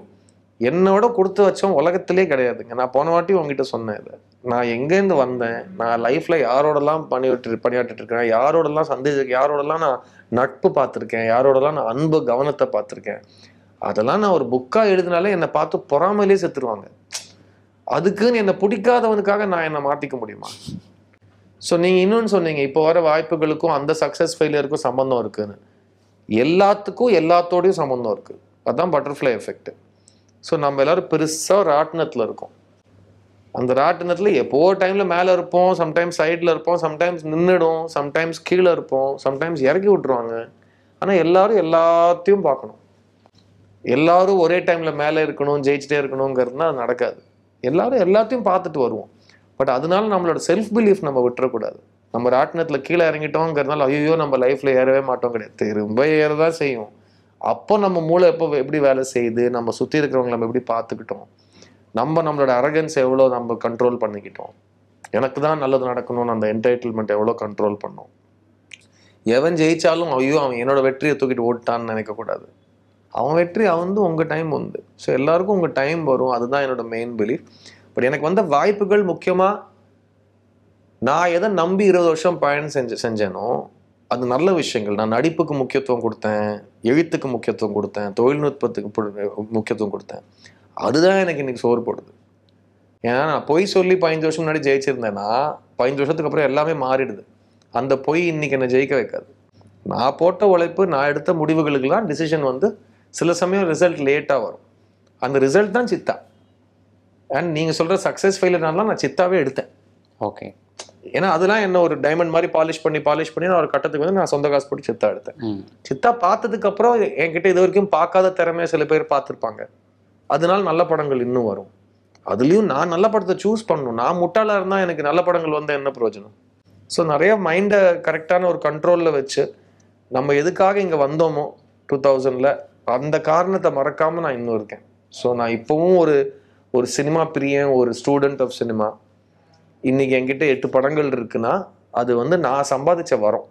என்னோட கொடுத்து வச்சோம் உலகத்திலே கிடையாதுங்க நான் போன வாட்டி உங்ககிட்ட சொன்னேன் இதை நான் எங்கேருந்து வந்தேன் நான் லைஃப்பில் யாரோடலாம் பணியாற்றி பணியாற்றிட்டு இருக்கேன் யாரோடலாம் சந்தேக யாரோடலாம் நான் நட்பு பார்த்துருக்கேன் யாரோடலாம் நான் அன்பு கவனத்தை பார்த்துருக்கேன் அதெல்லாம் நான் ஒரு புக்காக எழுதினாலே என்னை பார்த்து பொறாமையிலே செத்துருவாங்க அதுக்குன்னு என்னை பிடிக்காதவனுக்காக நான் என்னை மாற்றிக்க முடியுமா ஸோ நீங்கள் இன்னொன்று சொன்னீங்க இப்போ வர வாய்ப்புகளுக்கும் அந்த சக்ஸஸ் ஃபெயிலியருக்கும் சம்மந்தம் இருக்குதுன்னு எல்லாத்துக்கும் எல்லாத்தோடையும் சம்மந்தம் இருக்குது அதுதான் பட்டர்ஃப்ளை எஃபெக்ட் ஸோ நம்ம எல்லோரும் பெருசாக ஒரு இருக்கோம் அந்த ராட்டினத்தில் எப்போ டைமில் மேலே இருப்போம் சம்டைம்ஸ் சைடில் இருப்போம் சம்டைம்ஸ் நின்றுடும் சம்டைம்ஸ் கீழே இருப்போம் சம்டைம்ஸ் இறக்கி விட்டுருவாங்க ஆனால் எல்லோரும் எல்லாத்தையும் பார்க்கணும் எல்லாரும் ஒரே டைமில் மேலே இருக்கணும் ஜெயிச்சிட்டே இருக்கணுங்கிறதுனா அது நடக்காது எல்லாரும் எல்லாத்தையும் பார்த்துட்டு வருவோம் பட் அதனால நம்மளோட செல்ஃப் பிலீஃப் நம்ம விட்டுறக்கூடாது நம்ம ராட்டினத்தில் கீழே இறங்கிட்டோங்கிறதுனால ஐயோ நம்ம லைஃப்பில் ஏறவே மாட்டோம் கிடையாது திரும்ப ஏறதான் செய்யும் அப்போ நம்ம மூளை எப்போ எப்படி வேலை செய்யுது நம்ம சுற்றி இருக்கிறவங்க நம்ம எப்படி பார்த்துக்கிட்டோம் நம்ம நம்மளோட அரகன்ஸ் எவ்வளோ நம்ம கண்ட்ரோல் பண்ணிக்கிட்டோம் எனக்கு தான் நல்லது நடக்கணும்னு அந்த என்டைட்டில்மெண்ட் எவ்வளோ கண்ட்ரோல் பண்ணோம் எவன் ஜெயிச்சாலும் ஐயோ அவன் என்னோட வெற்றியை தூக்கிட்டு ஓட்டான்னு நினைக்கக்கூடாது அவன் வெற்றி அவன் உங்கள் டைம் உண்டு ஸோ எல்லாருக்கும் உங்கள் டைம் வரும் அதுதான் என்னோட மெயின் பிலீஃப் பட் எனக்கு வந்த வாய்ப்புகள் முக்கியமாக நான் எதை நம்பி இருபது வருஷம் பயணம் செஞ்சு செஞ்சேனோ அது நல்ல விஷயங்கள் நான் நடிப்புக்கு முக்கியத்துவம் கொடுத்தேன் எழுத்துக்கு முக்கியத்துவம் கொடுத்தேன் தொழில்நுட்பத்துக்கு முக்கியத்துவம் கொடுத்தேன் அதுதான் எனக்கு இன்னைக்கு சோறு போடுது ஏன்னா நான் பொய் சொல்லி பதினஞ்சு வருஷம் முன்னாடி ஜெயிச்சிருந்தேன்னா பதினஞ்சு வருஷத்துக்கு அப்புறம் எல்லாமே மாறிடுது அந்த பொய் இன்னைக்கு என்னை ஜெயிக்க வைக்காது நான் போட்ட உழைப்பு நான் எடுத்த முடிவுகளுக்கெல்லாம் டிசிஷன் வந்து சில சமயம் ரிசல்ட் லேட்டாக வரும் அந்த ரிசல்ட் தான் சித்தா அண்ட் நீங்கள் சொல்கிற சக்ஸஸ் ஃபெயிலியர்னாலாம் நான் சித்தாவே எடுத்தேன் ஓகே ஏன்னா அதெல்லாம் என்ன ஒரு டைமண்ட் மாதிரி பாலிஷ் பண்ணி பாலிஷ் பண்ணி நான் ஒரு கட்டத்துக்கு வந்து நான் சொந்த காசு போட்டு சித்தா எடுத்தேன் சித்தா பார்த்ததுக்கு அப்புறம் என்கிட்ட இது வரைக்கும் பார்க்காத திறமையை சில பேர் பார்த்துருப்பாங்க அதனால நல்ல படங்கள் இன்னும் வரும் அதுலேயும் நான் நல்ல படத்தை சூஸ் பண்ணணும் நான் முட்டாளாக இருந்தால் எனக்கு நல்ல படங்கள் வந்தால் என்ன பிரயோஜனம் ஸோ நிறைய மைண்டை கரெக்டான ஒரு கண்ட்ரோலில் வச்சு நம்ம எதுக்காக இங்கே வந்தோமோ டூ தௌசண்டில் அந்த காரணத்தை மறக்காம நான் இன்னும் இருக்கேன் ஸோ நான் இப்போவும் ஒரு ஒரு சினிமா பிரியன் ஒரு ஸ்டூடெண்ட் ஆஃப் சினிமா இன்னைக்கு என்கிட்ட எட்டு படங்கள் இருக்குன்னா அது வந்து நான் சம்பாதிச்ச வரோம்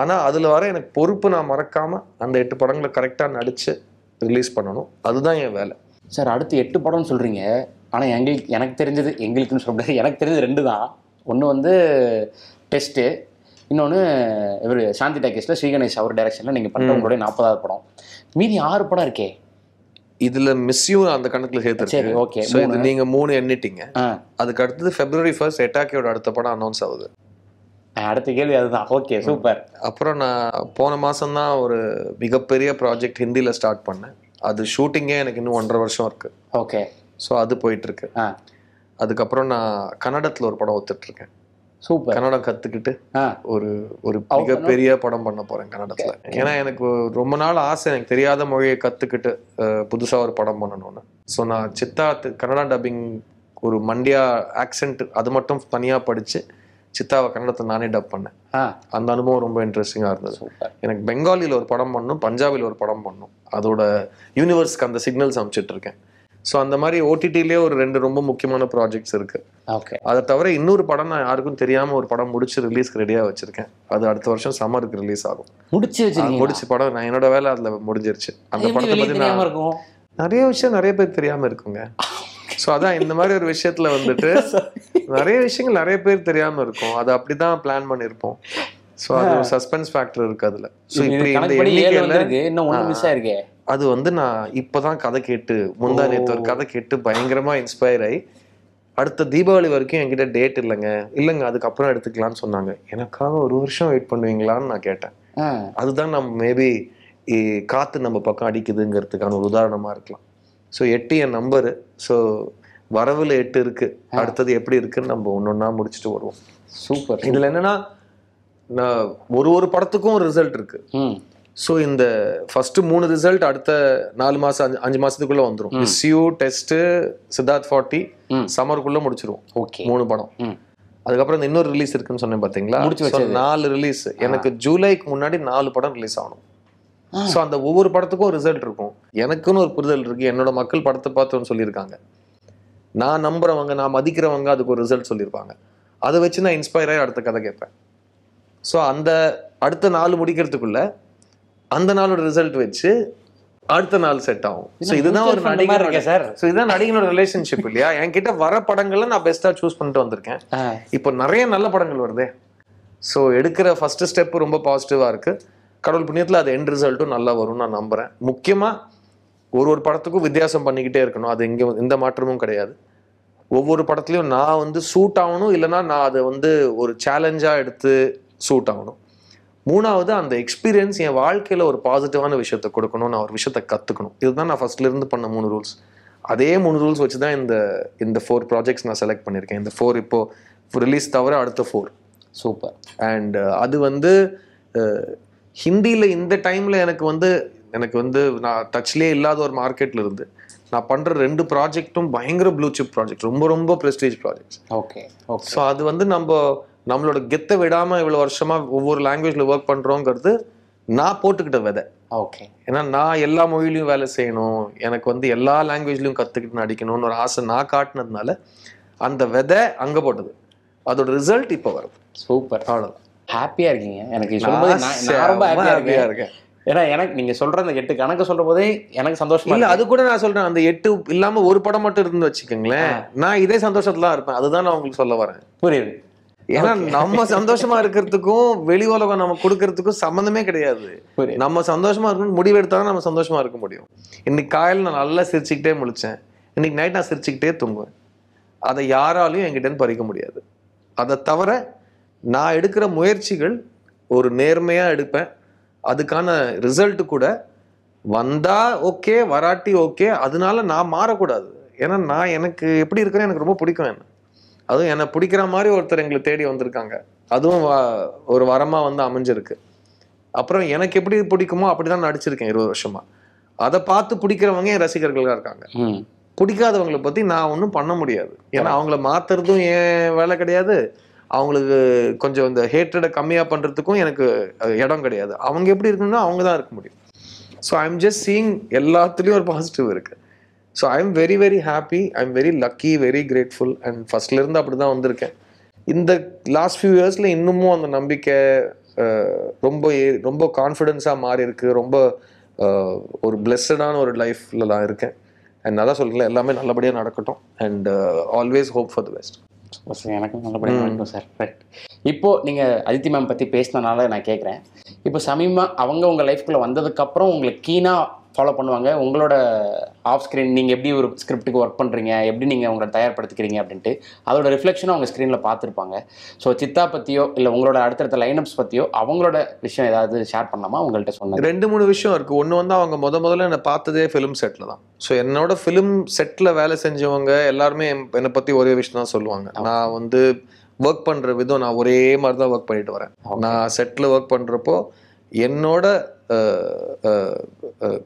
ஆனால் அதில் வர எனக்கு பொறுப்பு நான் மறக்காமல் அந்த எட்டு படங்களை கரெக்டாக நடித்து ரிலீஸ் பண்ணணும் அதுதான் என் வேலை சார் அடுத்து எட்டு படம்னு சொல்கிறீங்க ஆனால் எங்களுக்கு எனக்கு தெரிஞ்சது எங்களுக்குன்னு சொல்ல எனக்கு தெரிஞ்சது ரெண்டு தான் ஒன்று வந்து டெஸ்ட்டு இன்னொன்று இவர் சாந்தி டேக்கேஸில் ஸ்ரீகணேஷ் அவர் டேரக்ஷனில் நீங்கள் பண்ணுறவங்களுடைய நாற்பதாவது படம் மீதி ஆறு படம் இருக்கே இதுல மிஸ்யூ அந்த கணக்குல சேர்த்து சரி ஓகே இது நீங்க மூணு எண்ணிட்டீங்க அதுக்கு அடுத்தது फेब्रुवारी 1st எட்டாக்கியோட அடுத்த படம் அனௌன்ஸ் ஆகுது அடுத்த கேள்வி அதுதான் ஓகே சூப்பர் அப்புறம் நான் போன மாசம் தான் ஒரு மிகப்பெரிய ப்ராஜெக்ட் ஹிந்தில ஸ்டார்ட் பண்ணேன் அது ஷூட்டிங்கே எனக்கு இன்னும் ஒன்றரை வருஷம் இருக்கு ஓகே ஸோ அது போயிட்டு இருக்கு அதுக்கப்புறம் நான் கன்னடத்தில் ஒரு படம் ஒத்துட்ருக்கேன் சூப்பர் கன்னடம் கத்துக்கிட்டு ஒரு ஒரு மிகப்பெரிய படம் பண்ண போறேன் கன்னடத்துல ஏன்னா எனக்கு ரொம்ப நாள் ஆசை எனக்கு தெரியாத மொழியை கத்துக்கிட்டு புதுசா ஒரு படம் பண்ணணும்னு ஸோ நான் சித்தா கன்னடா டப்பிங் ஒரு மண்டியா ஆக்சென்ட் அது மட்டும் தனியா படிச்சு சித்தாவை கன்னடத்தை நானே டப் பண்ணேன் அந்த அனுபவம் ரொம்ப இன்ட்ரெஸ்டிங்காக இருந்தது எனக்கு பெங்காலியில் ஒரு படம் பண்ணும் பஞ்சாபில் ஒரு படம் பண்ணும் அதோட யூனிவர்ஸ்க்கு அந்த சிக்னல்ஸ் அமைச்சிட்ருக்கேன் இருக்கேன் ஸோ அந்த மாதிரி ஓடிடிலே ஒரு ரெண்டு ரொம்ப முக்கியமான ப்ராஜெக்ட்ஸ் இருக்கு ஓகே அதை தவிர இன்னொரு படம் நான் யாருக்கும் தெரியாம ஒரு படம் முடிச்சு ரிலீஸ்க்கு ரெடியாக வச்சிருக்கேன் அது அடுத்த வருஷம் சம்மருக்கு ரிலீஸ் ஆகும் முடிச்சு முடிச்சு படம் நான் என்னோட வேலை அதில் முடிஞ்சிருச்சு அந்த படத்தை பற்றி நான் நிறைய விஷயம் நிறைய பேர் தெரியாம இருக்குங்க ஸோ அதான் இந்த மாதிரி ஒரு விஷயத்துல வந்துட்டு நிறைய விஷயங்கள் நிறைய பேர் தெரியாம இருக்கும் அதை அப்படிதான் பிளான் பண்ணியிருப்போம் ஸோ அது ஒரு சஸ்பென்ஸ் ஃபேக்டர் இருக்கு அதில் ஸோ இப்படி இந்த எண்ணிக்கையில் அது வந்து நான் இப்போதான் கதை கேட்டு முந்தா நேற்று ஒரு கதை கேட்டு பயங்கரமாக இன்ஸ்பயர் ஆகி அடுத்த தீபாவளி வரைக்கும் என்கிட்ட டேட் இல்லைங்க இல்லைங்க அதுக்கப்புறம் எடுத்துக்கலாம்னு சொன்னாங்க எனக்காக ஒரு வருஷம் வெயிட் பண்ணுவீங்களான்னு நான் கேட்டேன் அதுதான் நம்ம மேபி காற்று நம்ம பக்கம் அடிக்குதுங்கிறதுக்கான ஒரு உதாரணமாக இருக்கலாம் ஸோ எட்டு என் நம்பரு ஸோ வரவில் எட்டு இருக்குது அடுத்தது எப்படி இருக்குன்னு நம்ம ஒன்று ஒன்றா முடிச்சுட்டு வருவோம் சூப்பர் இதில் என்னென்னா நான் ஒரு ஒரு படத்துக்கும் ஒரு ரிசல்ட் இருக்கு ஸோ இந்த ஃபர்ஸ்ட் மூணு ரிசல்ட் அடுத்த நாலு மாசம் அஞ்சு அஞ்சு மாசத்துக்குள்ள வந்துடும் சியூ டெஸ்ட் சித்தார்த் ஃபார்ட்டி சம்மருக்குள்ள முடிச்சிருவோம் ஓகே மூணு படம் அதுக்கப்புறம் இந்த இன்னொரு ரிலீஸ் இருக்குன்னு சொன்னேன் பாத்தீங்களா நாலு ரிலீஸ் எனக்கு ஜூலைக்கு முன்னாடி நாலு படம் ரிலீஸ் ஆகணும் ஸோ அந்த ஒவ்வொரு படத்துக்கும் ஒரு ரிசல்ட் இருக்கும் எனக்குன்னு ஒரு புரிதல் இருக்கு என்னோட மக்கள் படத்தை பார்த்தோன்னு சொல்லியிருக்காங்க நான் நம்புறவங்க நான் மதிக்கிறவங்க அதுக்கு ஒரு ரிசல்ட் சொல்லியிருப்பாங்க அதை வச்சு நான் இன்ஸ்பயர் ஆகி அடுத்த கதை கேட்பேன் ஸோ அந்த அடுத்த நாள் முடிக்கிறதுக்குள்ள அந்த நாளோட ரிசல்ட் வச்சு அடுத்த நாள் செட் ஆகும் ஸோ இதுதான் ஒரு நடிகர் சார் ஸோ இதுதான் நடிகனோட ரிலேஷன்ஷிப் இல்லையா என்கிட்ட வர படங்களை நான் பெஸ்ட்டாக சூஸ் பண்ணிட்டு வந்திருக்கேன் இப்போ நிறைய நல்ல படங்கள் வருது ஸோ எடுக்கிற ஃபர்ஸ்ட் ஸ்டெப் ரொம்ப பாசிட்டிவாக இருக்கு கடவுள் புண்ணியத்தில் அது எண்ட் ரிசல்ட்டும் நல்லா வரும்னு நான் நம்புறேன் முக்கியமாக ஒரு ஒரு படத்துக்கும் வித்தியாசம் பண்ணிக்கிட்டே இருக்கணும் அது எங்கே எந்த மாற்றமும் கிடையாது ஒவ்வொரு படத்துலையும் நான் வந்து சூட் ஆகணும் இல்லைனா நான் அதை வந்து ஒரு சேலஞ்சாக எடுத்து சூட் ஆகணும் மூணாவது அந்த எக்ஸ்பீரியன்ஸ் என் வாழ்க்கையில் ஒரு பாசிட்டிவான விஷயத்த கொடுக்கணும் நான் ஒரு விஷயத்த கற்றுக்கணும் இதுதான் நான் ஃபஸ்ட்லேருந்து பண்ண மூணு ரூல்ஸ் அதே மூணு ரூல்ஸ் வச்சு தான் இந்த இந்த ஃபோர் ப்ராஜெக்ட்ஸ் நான் செலக்ட் பண்ணியிருக்கேன் இந்த ஃபோர் இப்போது ரிலீஸ் தவிர அடுத்த ஃபோர் சூப்பர் அண்ட் அது வந்து uh, ஹிந்தியில் இந்த டைமில் எனக்கு வந்து எனக்கு வந்து நான் டச்லேயே இல்லாத ஒரு மார்க்கெட்டில் இருந்து நான் பண்ணுற ரெண்டு ப்ராஜெக்ட்டும் பயங்கர ப்ளூ சிப் ப்ராஜெக்ட் ரொம்ப ரொம்ப prestige projects okay okay so அது வந்து நம்ம நம்மளோட கெத்தை விடாமல் இவ்வளோ வருஷமாக ஒவ்வொரு லாங்குவேஜில் ஒர்க் பண்ணுறோங்கிறது நான் போட்டுக்கிட்ட விதை ஓகே ஏன்னா நான் எல்லா மொழிலையும் வேலை செய்யணும் எனக்கு வந்து எல்லா லாங்குவேஜ்லையும் கற்றுக்கிட்டு நடிக்கணும்னு ஒரு ஆசை நான் காட்டினதுனால அந்த விதை அங்கே போட்டது அதோட ரிசல்ட் இப்போ வருது சூப்பர் அவ்வளோ ஹாப்பியாக இருக்கீங்க எனக்கு ரொம்ப ஹாப்பியாக இருக்கேன் ஏன்னா எனக்கு நீங்க சொல்ற அந்த எட்டு கணக்கு சொல்ற போதே எனக்கு சந்தோஷம் இல்ல அது கூட நான் சொல்றேன் அந்த எட்டு இல்லாம ஒரு படம் மட்டும் இருந்து வச்சுக்கோங்களேன் நான் இதே சந்தோஷத்துல இருப்பேன் அதுதான் நான் உங்களுக்கு சொல்ல வரேன் புரியுது ஏன்னா நம்ம சந்தோஷமா இருக்கிறதுக்கும் வெளி உலகம் நம்ம கொடுக்கறதுக்கும் சம்மந்தமே கிடையாது நம்ம சந்தோஷமா இருக்கணும் முடிவு எடுத்தாலும் நம்ம சந்தோஷமா இருக்க முடியும் இன்னைக்கு காயில் நான் நல்லா சிரிச்சுக்கிட்டே முழிச்சேன் இன்னைக்கு நைட் நான் சிரிச்சுக்கிட்டே தூங்குவேன் அதை யாராலையும் என்கிட்ட பறிக்க முடியாது அதை தவிர நான் எடுக்கிற முயற்சிகள் ஒரு நேர்மையாக எடுப்பேன் அதுக்கான ரிசல்ட் கூட வந்தா ஓகே வராட்டி ஓகே அதனால நான் மாறக்கூடாது ஏன்னா நான் எனக்கு எப்படி இருக்கிறேன் எனக்கு ரொம்ப பிடிக்கும் என்ன அதுவும் என்னை பிடிக்கிற மாதிரி ஒருத்தர் எங்களை தேடி வந்திருக்காங்க அதுவும் ஒரு வரமாக வந்து அமைஞ்சிருக்கு அப்புறம் எனக்கு எப்படி பிடிக்குமோ அப்படி தான் நடிச்சிருக்கேன் இருபது வருஷமா அதை பார்த்து பிடிக்கிறவங்க என் ரசிகர்களாக இருக்காங்க பிடிக்காதவங்களை பற்றி நான் ஒன்றும் பண்ண முடியாது ஏன்னா அவங்கள மாற்றுறதும் என் வேலை கிடையாது அவங்களுக்கு கொஞ்சம் இந்த ஹேட்ரடை கம்மியாக பண்ணுறதுக்கும் எனக்கு இடம் கிடையாது அவங்க எப்படி இருக்கணும்னா அவங்க தான் இருக்க முடியும் so I am just seeing எல்லாத்துலேயும் ஒரு பாசிட்டிவ் இருக்குது so I am very very happy I am very lucky very grateful and ஃபஸ்ட்லேருந்து அப்படி தான் வந்திருக்கேன் இந்த லாஸ்ட் ஃபியூ இயர்ஸில் இன்னமும் அந்த நம்பிக்கை ரொம்ப ரொம்ப கான்ஃபிடென்ஸாக மாறி இருக்கு ரொம்ப ஒரு பிளெஸ்டான ஒரு லைஃப்பில் தான் இருக்கேன் அண்ட் நல்லா சொல்லுங்கள் எல்லாமே நல்லபடியாக நடக்கட்டும் and always hope for the best எனக்கும் நல்லபடியாக நடக்கும் சார் ரைட் இப்போது நீங்கள் அதித்தி மேம் பற்றி பேசினதுனால நான் கேட்குறேன் இப்போ சமீபமாக அவங்க உங்கள் லைஃப்குள்ளே வந்ததுக்கப்புறம் உங்களுக்கு கீனாக ஃபாலோ பண்ணுவாங்க உங்களோட ஆஃப் ஸ்க்ரீன் நீங்கள் எப்படி ஒரு ஸ்கிரிப்டுக்கு ஒர்க் பண்ணுறீங்க எப்படி நீங்கள் உங்களை தயார்படுத்திக்கிறீங்க அப்படின்ட்டு அதோட ரிஃப்ளெக்ஷனும் அவங்க ஸ்க்ரீனில் பார்த்துருப்பாங்க ஸோ சித்தா பற்றியோ இல்லை உங்களோட அடுத்தடுத்த லைனப்ஸ் பற்றியோ அவங்களோட விஷயம் ஏதாவது ஷேர் பண்ணலாமா அவங்கள்ட்ட சொன்னாங்க ரெண்டு மூணு விஷயம் இருக்குது ஒன்று வந்து அவங்க முத முதல்ல என்னை பார்த்ததே ஃபிலிம் செட்டில் தான் ஸோ என்னோட ஃபிலிம் செட்டில் வேலை செஞ்சவங்க எல்லாருமே என்னை பற்றி ஒரே விஷயம் தான் சொல்லுவாங்க நான் வந்து ஒர்க் பண்ணுற விதம் நான் ஒரே மாதிரி தான் ஒர்க் பண்ணிட்டு வரேன் நான் செட்டில் ஒர்க் பண்ணுறப்போ என்னோட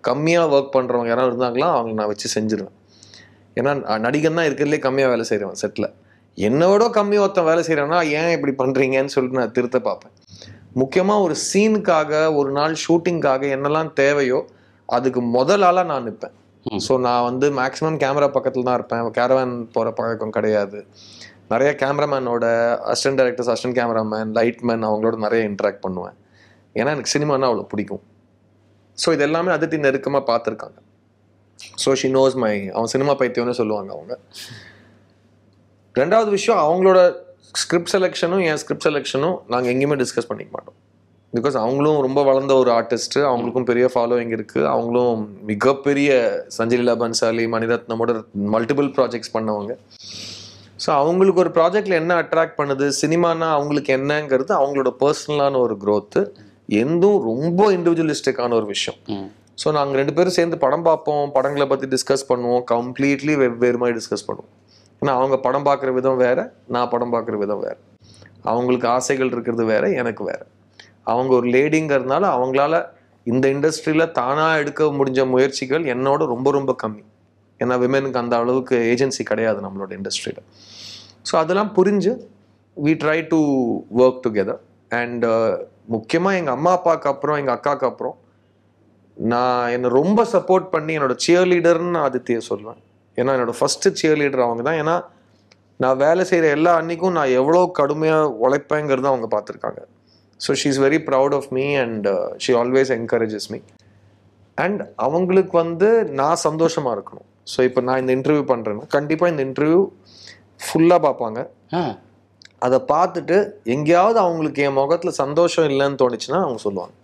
கம்மியாக ஒர்க் பண்ணுறவங்க யாராவது இருந்தாங்களா அவங்க நான் வச்சு செஞ்சிருவேன் ஏன்னா நடிகன் தான் இருக்கிறதுலே கம்மியாக வேலை செய்கிறவன் செட்டில் என்னை விட ஒருத்தன் வேலை செய்கிறேன்னா ஏன் இப்படி பண்ணுறீங்கன்னு சொல்லிட்டு நான் திருத்த பார்ப்பேன் முக்கியமாக ஒரு சீனுக்காக ஒரு நாள் ஷூட்டிங்காக என்னெல்லாம் தேவையோ அதுக்கு முதல் ஆளாக நான் நிற்பேன் ஸோ நான் வந்து மேக்ஸிமம் கேமரா பக்கத்தில் தான் இருப்பேன் கேரவேன் போகிற பழக்கம் கிடையாது நிறைய கேமராமேனோட assistant directors assistant cameraman lightman அவங்களோட நிறைய இன்ட்ராக்ட் பண்ணுவேன் ஏன்னா எனக்கு சினிமானா அவ்வளோ பிடிக்கும் ஸோ இது எல்லாமே அதித்தி நெருக்கமாக பார்த்துருக்காங்க ஸோ ஷி நோஸ் மை அவன் சினிமா பைத்தியம்னு சொல்லுவாங்க அவங்க ரெண்டாவது விஷயம் அவங்களோட ஸ்கிரிப்ட் செலெக்ஷனும் என் ஸ்கிரிப்ட் செலெக்ஷனும் நாங்கள் எங்கேயுமே டிஸ்கஸ் பண்ணிக்க மாட்டோம் பிகாஸ் அவங்களும் ரொம்ப வளர்ந்த ஒரு ஆர்டிஸ்ட்டு அவங்களுக்கும் பெரிய ஃபாலோவிங் இருக்குது அவங்களும் மிகப்பெரிய சஞ்சய் லீலா பன்சாலி மணிரத்னமோட மல்டிபிள் ப்ராஜெக்ட்ஸ் பண்ணவங்க ஸோ அவங்களுக்கு ஒரு ப்ராஜெக்டில் என்ன அட்ராக்ட் பண்ணுது சினிமானா அவங்களுக்கு என்னங்கிறது அவங்களோட பர்சனலான ஒரு க்ரோத்து எந்தும் ரொம்ப இண்டிவிஜுவலிஸ்டிக்கான ஒரு விஷயம் ஸோ நாங்கள் ரெண்டு பேரும் சேர்ந்து படம் பார்ப்போம் படங்களை பற்றி டிஸ்கஸ் பண்ணுவோம் கம்ப்ளீட்லி வெவ்வேறு மாதிரி டிஸ்கஸ் பண்ணுவோம் ஏன்னா அவங்க படம் பார்க்குற விதம் வேறு நான் படம் பார்க்குற விதம் வேறு அவங்களுக்கு ஆசைகள் இருக்கிறது வேறு எனக்கு வேறு அவங்க ஒரு லேடிங்கிறதுனால அவங்களால இந்த இண்டஸ்ட்ரியில் தானாக எடுக்க முடிஞ்ச முயற்சிகள் என்னோட ரொம்ப ரொம்ப கம்மி ஏன்னா விமெனுக்கு அந்த அளவுக்கு ஏஜென்சி கிடையாது நம்மளோட இண்டஸ்ட்ரியில் ஸோ அதெல்லாம் புரிஞ்சு we try to work together and முக்கியமாக எங்கள் அம்மா அப்பாவுக்கு அப்புறம் எங்கள் அக்காவுக்கு அப்புறம் நான் என்னை ரொம்ப சப்போர்ட் பண்ணி என்னோட சியர் லீடர்னு நான் ஆதித்திய சொல்லுவேன் ஏன்னா என்னோட ஃபஸ்ட்டு சியர் லீடர் அவங்க தான் ஏன்னா நான் வேலை செய்கிற எல்லா அன்னைக்கும் நான் எவ்வளோ கடுமையாக உழைப்பேங்கிறத அவங்க பார்த்துருக்காங்க so she is very proud of me and she always encourages me and அவங்களுக்கு வந்து நான் சந்தோஷமாக இருக்கணும் ஸோ இப்போ நான் இந்த இன்டர்வியூ பண்ணுறேன்னா கண்டிப்பாக இந்த இன்டர்வியூ ஃபுல்லாக பார்ப்பாங்க அதை பார்த்துட்டு எங்கேயாவது அவங்களுக்கு என் முகத்தில் சந்தோஷம் இல்லைன்னு தோணுச்சுன்னா அவங்க சொல்லுவாங்க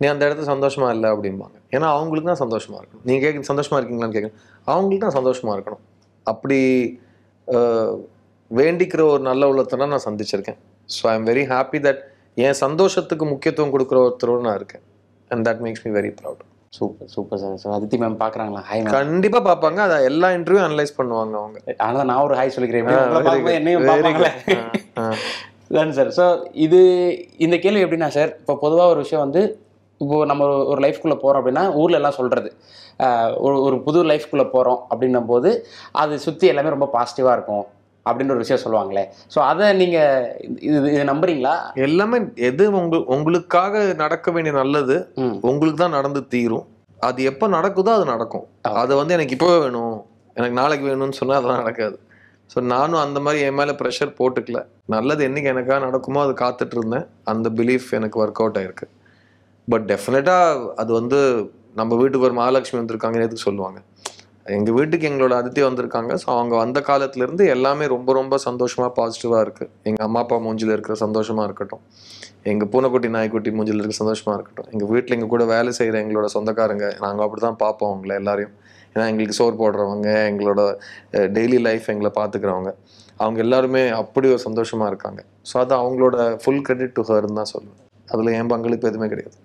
நீ அந்த இடத்துல சந்தோஷமா இல்லை அப்படிம்பாங்க ஏன்னா அவங்களுக்கு தான் சந்தோஷமா இருக்கணும் நீங்கள் கேட்க சந்தோஷமா இருக்கீங்களான்னு கேட்குறேன் அவங்களுக்கு தான் சந்தோஷமா இருக்கணும் அப்படி வேண்டிக்கிற ஒரு நல்ல உள்ளத்தனை நான் சந்திச்சிருக்கேன் so I am very happy that என் சந்தோஷத்துக்கு முக்கியத்துவம் கொடுக்குற ஒருத்தரோடு நான் இருக்கேன் and that makes me very proud super super sir sir Aditi ma'am பார்க்குறாங்களா ஹாய் கண்டிப்பாக பார்ப்பாங்க அதை எல்லா இன்டர்வியூ அனலைஸ் பண்ணுவாங்க அவங்க அதனால் நான் ஒரு ஹாய் சொல்லிக்கிறேன் என்னையும் பார்ப்பாங்களே சார் ஸோ இது இந்த கேள்வி எப்படின்னா சார் இப்போ பொதுவாக ஒரு விஷயம் வந்து இப்போது நம்ம ஒரு லைஃப்குள்ளே போகிறோம் அப்படின்னா ஊரில் எல்லாம் சொல்கிறது ஒரு ஒரு புது லைஃப்குள்ளே போகிறோம் அப்படின்னும் போது அது சுற்றி எல்லாமே ரொம்ப பாசிட்டிவாக இருக்கும் அப்படின்ற ஒரு விஷயம் சொல்லுவாங்களே ஸோ அதை நீங்கள் இது இது நம்புறீங்களா எல்லாமே எது உங்கள் உங்களுக்காக நடக்க வேண்டிய நல்லது உங்களுக்கு தான் நடந்து தீரும் அது எப்போ நடக்குதோ அது நடக்கும் அதை வந்து எனக்கு இப்போவே வேணும் எனக்கு நாளைக்கு வேணும்னு சொன்னால் அதெல்லாம் நடக்காது ஸோ நானும் அந்த மாதிரி என் மேலே ப்ரெஷர் போட்டுக்கல நல்லது என்றைக்கு எனக்காக நடக்குமோ அது காத்துட்டு இருந்தேன் அந்த பிலீஃப் எனக்கு ஒர்க் அவுட் ஆயிருக்கு பட் டெஃபினட்டாக அது வந்து நம்ம வீட்டுக்கு ஒரு மகாலட்சுமி வந்திருக்காங்கன்னு எதுக்கு சொல்லுவாங்க எங்கள் வீட்டுக்கு எங்களோட அதித்தி வந்திருக்காங்க ஸோ அவங்க வந்த இருந்து எல்லாமே ரொம்ப ரொம்ப சந்தோஷமாக பாசிட்டிவா இருக்குது எங்கள் அம்மா அப்பா மூஞ்சில இருக்கிற சந்தோஷமாக இருக்கட்டும் எங்கள் பூனைக்குட்டி நாய்க்குட்டி மூஞ்சில் இருக்கிற சந்தோஷமாக இருக்கட்டும் எங்கள் வீட்டில் எங்கள் கூட வேலை செய்கிற எங்களோட சொந்தக்காரங்க நாங்கள் அப்படி தான் பார்ப்போம் அவங்கள எல்லாரையும் ஏன்னா எங்களுக்கு சோறு போடுறவங்க எங்களோட டெய்லி லைஃப் எங்களை பாத்துக்கிறவங்க அவங்க எல்லாருமே அப்படி ஒரு சந்தோஷமாக இருக்காங்க ஸோ அது அவங்களோட ஃபுல் கிரெடிட் டு ஹர்னு தான் சொல்லுவேன் அதில் என் பங்களிப்பு எதுவுமே கிடையாது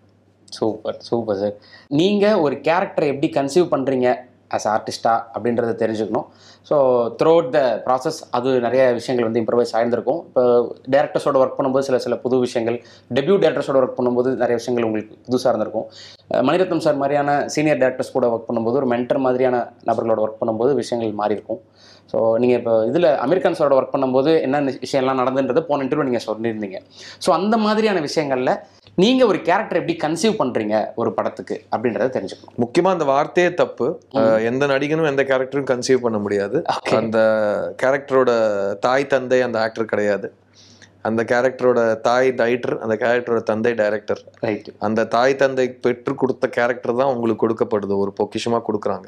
சூப்பர் சூப்பர் சார் நீங்கள் ஒரு கேரக்டரை எப்படி கன்சீவ் பண்ணுறீங்க ஆஸ் ஆர்டிஸ்டா அப்படின்றத தெரிஞ்சுக்கணும் so throughout the process அது நிறைய விஷயங்கள் வந்து இம்ப்ரவைஸ் ஆயிருந்திருக்கும் இப்போ டேரக்டர்ஸோட ஒர்க் பண்ணும்போது சில சில புது விஷயங்கள் டெபியூ டேரக்டர்ஸோட ஒர்க் பண்ணும்போது நிறைய விஷயங்கள் உங்களுக்கு புதுசாக இருந்திருக்கும் மணிரத்னம் சார் மாதிரியான சீனியர் டேரக்டர்ஸ் கூட ஒர்க் பண்ணும்போது ஒரு மென்டர் மாதிரியான நபர்களோட ஒர்க் பண்ணும்போது விஷயங்கள் மாறி இருக்கும் ஸோ நீங்கள் இப்போ இதில் அமெரிக்கன்ஸோட ஒர்க் பண்ணும்போது என்ன விஷயம்லாம் நடந்துன்றது போன இன்டர்வியூ நீங்கள் சொல்லியிருந்தீங்க ஸோ அந்த மாதிரியான விஷயங்களில் நீங்கள் ஒரு கேரக்டர் எப்படி கன்சீவ் பண்ணுறீங்க ஒரு படத்துக்கு அப்படின்றத தெரிஞ்சுக்கணும் முக்கியமாக அந்த வார்த்தையே தப்பு எந்த நடிகனும் எந்த கேரக்டரும் கன்சீவ் பண்ண முடியாது அந்த கேரக்டரோட தாய் தந்தை அந்த ஆக்டர் கிடையாது அந்த கேரக்டரோட தாய் டைட்டர் அந்த கேரக்டரோட தந்தை டைரக்டர் அந்த தாய் தந்தை பெற்று கொடுத்த கேரக்டர் தான் உங்களுக்கு கொடுக்கப்படுது ஒரு பொக்கிஷமாக கொடுக்குறாங்க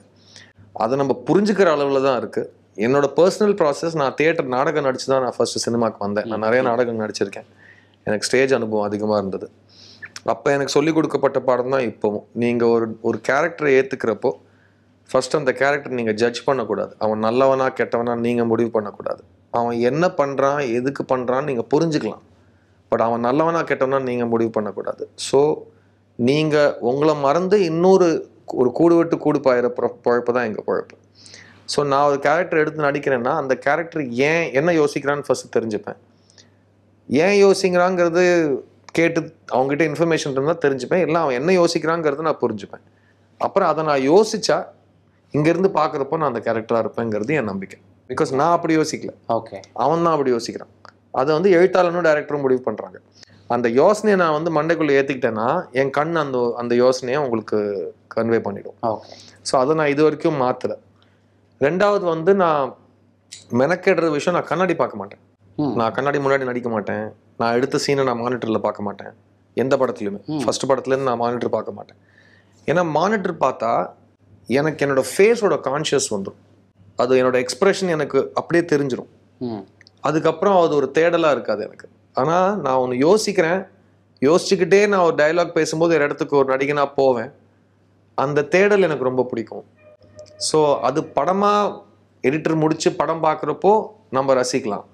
அதை நம்ம புரிஞ்சுக்கிற அளவில் தான் இருக்குது என்னோட பர்சனல் ப்ராசஸ் நான் தியேட்டர் நாடகம் நடிச்சு தான் நான் ஃபர்ஸ்ட் சினிமாவுக்கு வந்தேன் நான் நிறைய நாடகம் நடிச்சிருக்கேன் எனக்கு ஸ்டேஜ் அனுபவம் அதிகமாக இருந்தது அப்போ எனக்கு சொல்லிக் கொடுக்கப்பட்ட பாடம் தான் இப்போவும் நீங்கள் ஒரு ஒரு கேரக்டரை ஏற்றுக்கிறப்போ ஃபஸ்ட் அந்த கேரக்டர் நீங்கள் ஜட்ஜ் பண்ணக்கூடாது அவன் நல்லவனா கெட்டவனா நீங்கள் முடிவு பண்ணக்கூடாது அவன் என்ன பண்ணுறான் எதுக்கு பண்ணுறான்னு நீங்கள் புரிஞ்சுக்கலாம் பட் அவன் நல்லவனா கெட்டவனா நீங்கள் முடிவு பண்ணக்கூடாது ஸோ நீங்கள் உங்களை மறந்து இன்னொரு ஒரு கூடு வெட்டு கூடு பாயிற பொழப்பு தான் எங்கள் குழப்பு ஸோ நான் ஒரு கேரக்டர் எடுத்து நடிக்கிறேன்னா அந்த கேரக்டர் ஏன் என்ன யோசிக்கிறான்னு ஃபஸ்ட்டு தெரிஞ்சுப்பேன் ஏன் யோசிக்கிறாங்கிறது கேட்டு அவங்ககிட்ட இன்ஃபர்மேஷன் இருந்தால் தெரிஞ்சுப்பேன் இல்லை அவன் என்ன யோசிக்கிறாங்கிறத நான் புரிஞ்சுப்பேன் அப்புறம் அதை நான் யோசித்தா இங்கேருந்து பார்க்குறப்போ நான் அந்த கேரக்டராக இருப்பேங்கிறது என் நம்பிக்கை பிகாஸ் நான் அப்படி யோசிக்கல ஓகே அவன் தான் அப்படி யோசிக்கிறான் அதை வந்து எழுத்தாளனும் டேரக்டரும் முடிவு பண்ணுறாங்க அந்த யோசனையை நான் வந்து மண்டைக்குள்ளே ஏற்றிக்கிட்டேன்னா என் கண் அந்த அந்த யோசனையை உங்களுக்கு கன்வே பண்ணிடும் ஸோ அதை நான் இது வரைக்கும் மாற்றலை ரெண்டாவது வந்து நான் மெனக்கெடுற விஷயம் நான் கண்ணாடி பார்க்க மாட்டேன் நான் கண்ணாடி முன்னாடி நடிக்க மாட்டேன் நான் எடுத்த சீனை நான் மானிட்டரில் பார்க்க மாட்டேன் எந்த படத்துலையுமே ஃபர்ஸ்ட் படத்துலேருந்து நான் மானிட்டர் பார்க்க மாட்டேன் ஏன்னா மானிட்டர் பார்த்தா எனக்கு என்னோட ஃபேஸோட கான்ஷியஸ் வந்துடும் அது என்னோட எக்ஸ்பிரஷன் எனக்கு அப்படியே தெரிஞ்சிடும் அதுக்கப்புறம் அது ஒரு தேடலாக இருக்காது எனக்கு ஆனால் நான் ஒன்று யோசிக்கிறேன் யோசிச்சுக்கிட்டே நான் ஒரு டைலாக் பேசும்போது ஒரு இடத்துக்கு ஒரு நடிகனாக போவேன் அந்த தேடல் எனக்கு ரொம்ப பிடிக்கும் ஸோ அது படமாக எடிட்டர் முடித்து படம் பார்க்குறப்போ நம்ம ரசிக்கலாம்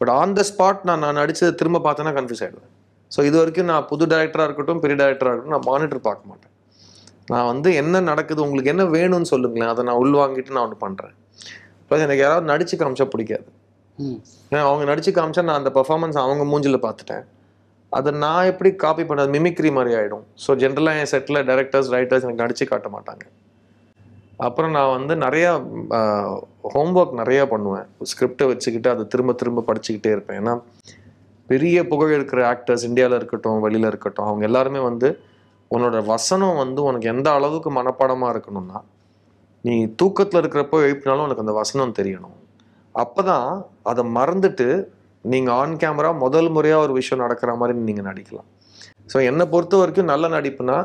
பட் ஆன் த ஸ்பாட் நான் நான் நடித்ததை திரும்ப பார்த்தேன்னா கன்ஃபியூஸ் ஆகிடுவேன் ஸோ இது வரைக்கும் நான் புது டேரக்டராக இருக்கட்டும் பெரிய டேரக்டராக இருக்கட்டும் நான் மானிட்டர் பார்க்க மாட்டேன் நான் வந்து என்ன நடக்குது உங்களுக்கு என்ன வேணும்னு சொல்லுங்களேன் அதை நான் உள்வாங்கிட்டு நான் ஒன்று பண்ணுறேன் ப்ளஸ் எனக்கு யாராவது நடிச்சு காமிச்சா பிடிக்காது அவங்க நடிச்சு காமிச்சா நான் அந்த பர்ஃபார்மன்ஸ் அவங்க மூஞ்சில் பார்த்துட்டேன் அதை நான் எப்படி காப்பி பண்ணது மிமிக்ரி மாதிரி ஆகிடும் ஸோ ஜென்ரலாக என் செட்டில் டேரக்டர்ஸ் ரைட்டர்ஸ் எனக்கு நடித்து காட்ட மாட்டாங்க அப்புறம் நான் வந்து நிறையா ஹோம்ஒர்க் நிறையா பண்ணுவேன் ஸ்கிரிப்டை வச்சுக்கிட்டு அதை திரும்ப திரும்ப படிச்சுக்கிட்டே இருப்பேன் ஏன்னா பெரிய புகழ் இருக்கிற ஆக்டர்ஸ் இந்தியாவில் இருக்கட்டும் வெளியில் இருக்கட்டும் அவங்க எல்லாருமே வந்து உன்னோட வசனம் வந்து உனக்கு எந்த அளவுக்கு மனப்பாடமாக இருக்கணும்னா நீ தூக்கத்தில் இருக்கிறப்போ எழுப்பினாலும் உனக்கு அந்த வசனம் தெரியணும் அப்போ தான் அதை மறந்துட்டு நீங்கள் ஆன் கேமரா முதல் முறையாக ஒரு விஷயம் நடக்கிற மாதிரி நீங்கள் நடிக்கலாம் ஸோ என்னை பொறுத்த வரைக்கும் நல்ல நடிப்புனா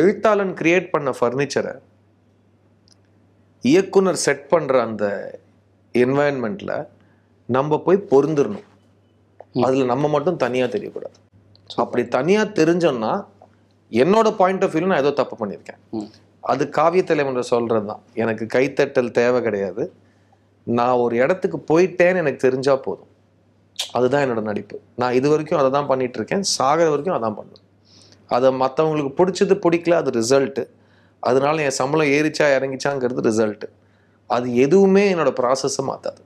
எழுத்தாளன் கிரியேட் பண்ண ஃபர்னிச்சரை இயக்குனர் செட் பண்ணுற அந்த என்வாயன்மெண்ட்டில் நம்ம போய் பொருந்துடணும் அதில் நம்ம மட்டும் தனியாக தெரியக்கூடாது அப்படி தனியாக தெரிஞ்சோன்னா என்னோட பாயிண்ட் ஆஃப் வியூ நான் ஏதோ தப்பு பண்ணியிருக்கேன் அது காவிய தலைவன் சொல்கிறது தான் எனக்கு கைத்தட்டல் தேவை கிடையாது நான் ஒரு இடத்துக்கு போயிட்டேன்னு எனக்கு தெரிஞ்சால் போதும் அதுதான் என்னோட நடிப்பு நான் இது வரைக்கும் அதை தான் பண்ணிகிட்ருக்கேன் சாகிற வரைக்கும் அதான் பண்ணுவேன் அதை மற்றவங்களுக்கு பிடிச்சது பிடிக்கல அது ரிசல்ட்டு அதனால என் சம்பளம் ஏறிச்சா இறங்கிச்சாங்கிறது ரிசல்ட்டு அது எதுவுமே என்னோடய ப்ராசஸை மாற்றாது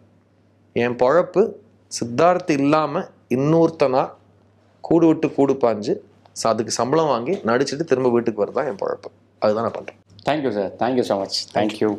என் பழப்பு சித்தார்த்து இல்லாமல் இன்னொருத்தனா கூடு விட்டு கூடு பாஞ்சு அதுக்கு சம்பளம் வாங்கி நடிச்சுட்டு திரும்ப வீட்டுக்கு வரதான் என் பழப்பு அதுதான் நான் பண்ணுறேன் thank you sir thank you so much thank you